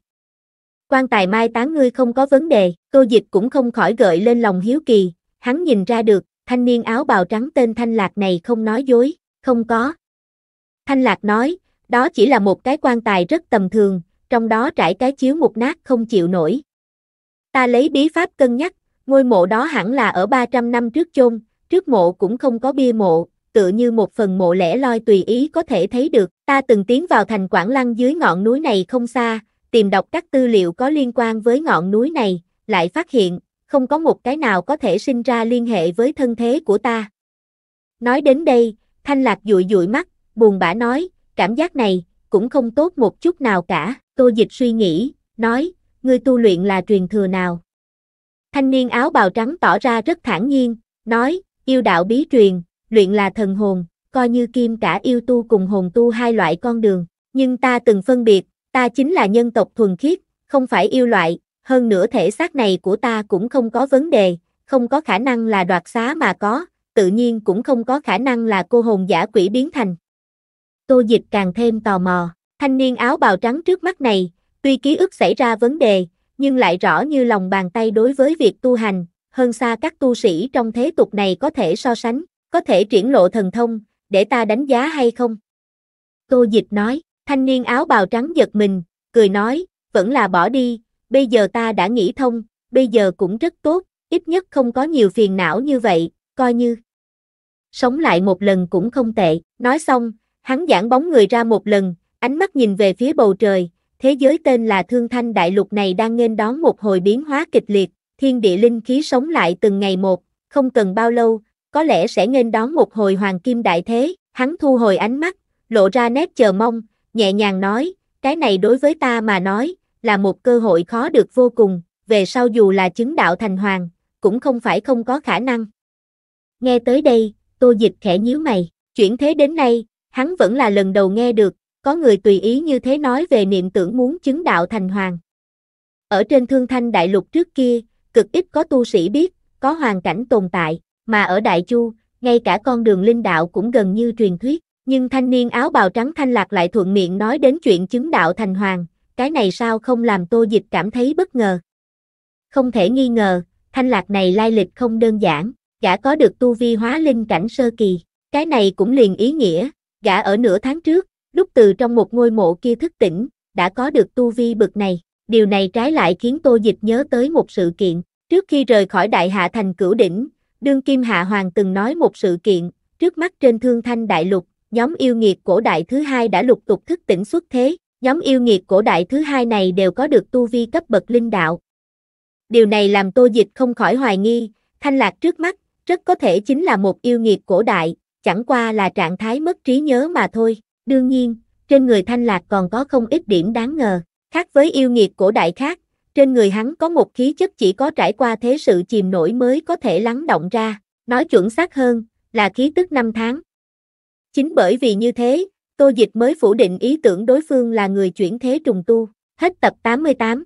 Quan tài mai tán ngươi không có vấn đề, cô dịch cũng không khỏi gợi lên lòng hiếu kỳ, hắn nhìn ra được, thanh niên áo bào trắng tên Thanh Lạc này không nói dối, không có. Thanh Lạc nói, đó chỉ là một cái quan tài rất tầm thường, trong đó trải cái chiếu một nát không chịu nổi. Ta lấy bí pháp cân nhắc, ngôi mộ đó hẳn là ở 300 năm trước chôn, trước mộ cũng không có bia mộ, tựa như một phần mộ lẻ loi tùy ý có thể thấy được. Ta từng tiến vào thành Quảng Lăng dưới ngọn núi này không xa, tìm đọc các tư liệu có liên quan với ngọn núi này, lại phát hiện, không có một cái nào có thể sinh ra liên hệ với thân thế của ta. Nói đến đây, Thanh Lạc dụi dụi mắt, buồn bã nói, cảm giác này, cũng không tốt một chút nào cả. Tô Dịch suy nghĩ, nói, ngươi tu luyện là truyền thừa nào? Thanh niên áo bào trắng tỏ ra rất thản nhiên, nói, yêu đạo bí truyền, luyện là thần hồn, coi như kim cả yêu tu cùng hồn tu hai loại con đường, nhưng ta từng phân biệt, ta chính là nhân tộc thuần khiết, không phải yêu loại, hơn nữa thể xác này của ta cũng không có vấn đề, không có khả năng là đoạt xá mà có, tự nhiên cũng không có khả năng là cô hồn giả quỷ biến thành. Tô Dịch càng thêm tò mò, thanh niên áo bào trắng trước mắt này, tuy ký ức xảy ra vấn đề, nhưng lại rõ như lòng bàn tay đối với việc tu hành, hơn xa các tu sĩ trong thế tục này có thể so sánh có thể triển lộ thần thông, để ta đánh giá hay không? Tô Dịch nói, thanh niên áo bào trắng giật mình, cười nói, vẫn là bỏ đi, bây giờ ta đã nghĩ thông, bây giờ cũng rất tốt, ít nhất không có nhiều phiền não như vậy, coi như sống lại một lần cũng không tệ. Nói xong, hắn giãn bóng người ra một lần, ánh mắt nhìn về phía bầu trời, thế giới tên là Thương Thanh Đại Lục này đang nghênh đón một hồi biến hóa kịch liệt, thiên địa linh khí sống lại từng ngày một, không cần bao lâu, có lẽ sẽ nghênh đón một hồi hoàng kim đại thế, hắn thu hồi ánh mắt, lộ ra nét chờ mong, nhẹ nhàng nói, cái này đối với ta mà nói, là một cơ hội khó được vô cùng, về sau dù là chứng đạo thành hoàng, cũng không phải không có khả năng. Nghe tới đây, tô dịch khẽ nhíu mày, chuyển thế đến nay, hắn vẫn là lần đầu nghe được, có người tùy ý như thế nói về niệm tưởng muốn chứng đạo thành hoàng. Ở trên thương thanh đại lục trước kia, cực ít có tu sĩ biết, có hoàn cảnh tồn tại mà ở Đại Chu, ngay cả con đường linh đạo cũng gần như truyền thuyết, nhưng thanh niên áo bào trắng thanh lạc lại thuận miệng nói đến chuyện chứng đạo thành hoàng, cái này sao không làm tô dịch cảm thấy bất ngờ. Không thể nghi ngờ, thanh lạc này lai lịch không đơn giản, gã có được tu vi hóa linh cảnh sơ kỳ, cái này cũng liền ý nghĩa, gã ở nửa tháng trước, lúc từ trong một ngôi mộ kia thức tỉnh, đã có được tu vi bực này, điều này trái lại khiến tô dịch nhớ tới một sự kiện, trước khi rời khỏi đại hạ thành cửu đỉnh, Đương Kim Hạ Hoàng từng nói một sự kiện, trước mắt trên thương thanh đại lục, nhóm yêu nghiệt cổ đại thứ hai đã lục tục thức tỉnh xuất thế, nhóm yêu nghiệt cổ đại thứ hai này đều có được tu vi cấp bậc linh đạo. Điều này làm tô dịch không khỏi hoài nghi, thanh lạc trước mắt, rất có thể chính là một yêu nghiệt cổ đại, chẳng qua là trạng thái mất trí nhớ mà thôi, đương nhiên, trên người thanh lạc còn có không ít điểm đáng ngờ, khác với yêu nghiệt cổ đại khác, trên người hắn có một khí chất chỉ có trải qua thế sự chìm nổi mới có thể lắng động ra, nói chuẩn xác hơn, là khí tức năm tháng. Chính bởi vì như thế, Tô Dịch mới phủ định ý tưởng đối phương là người chuyển thế trùng tu. Hết tập 88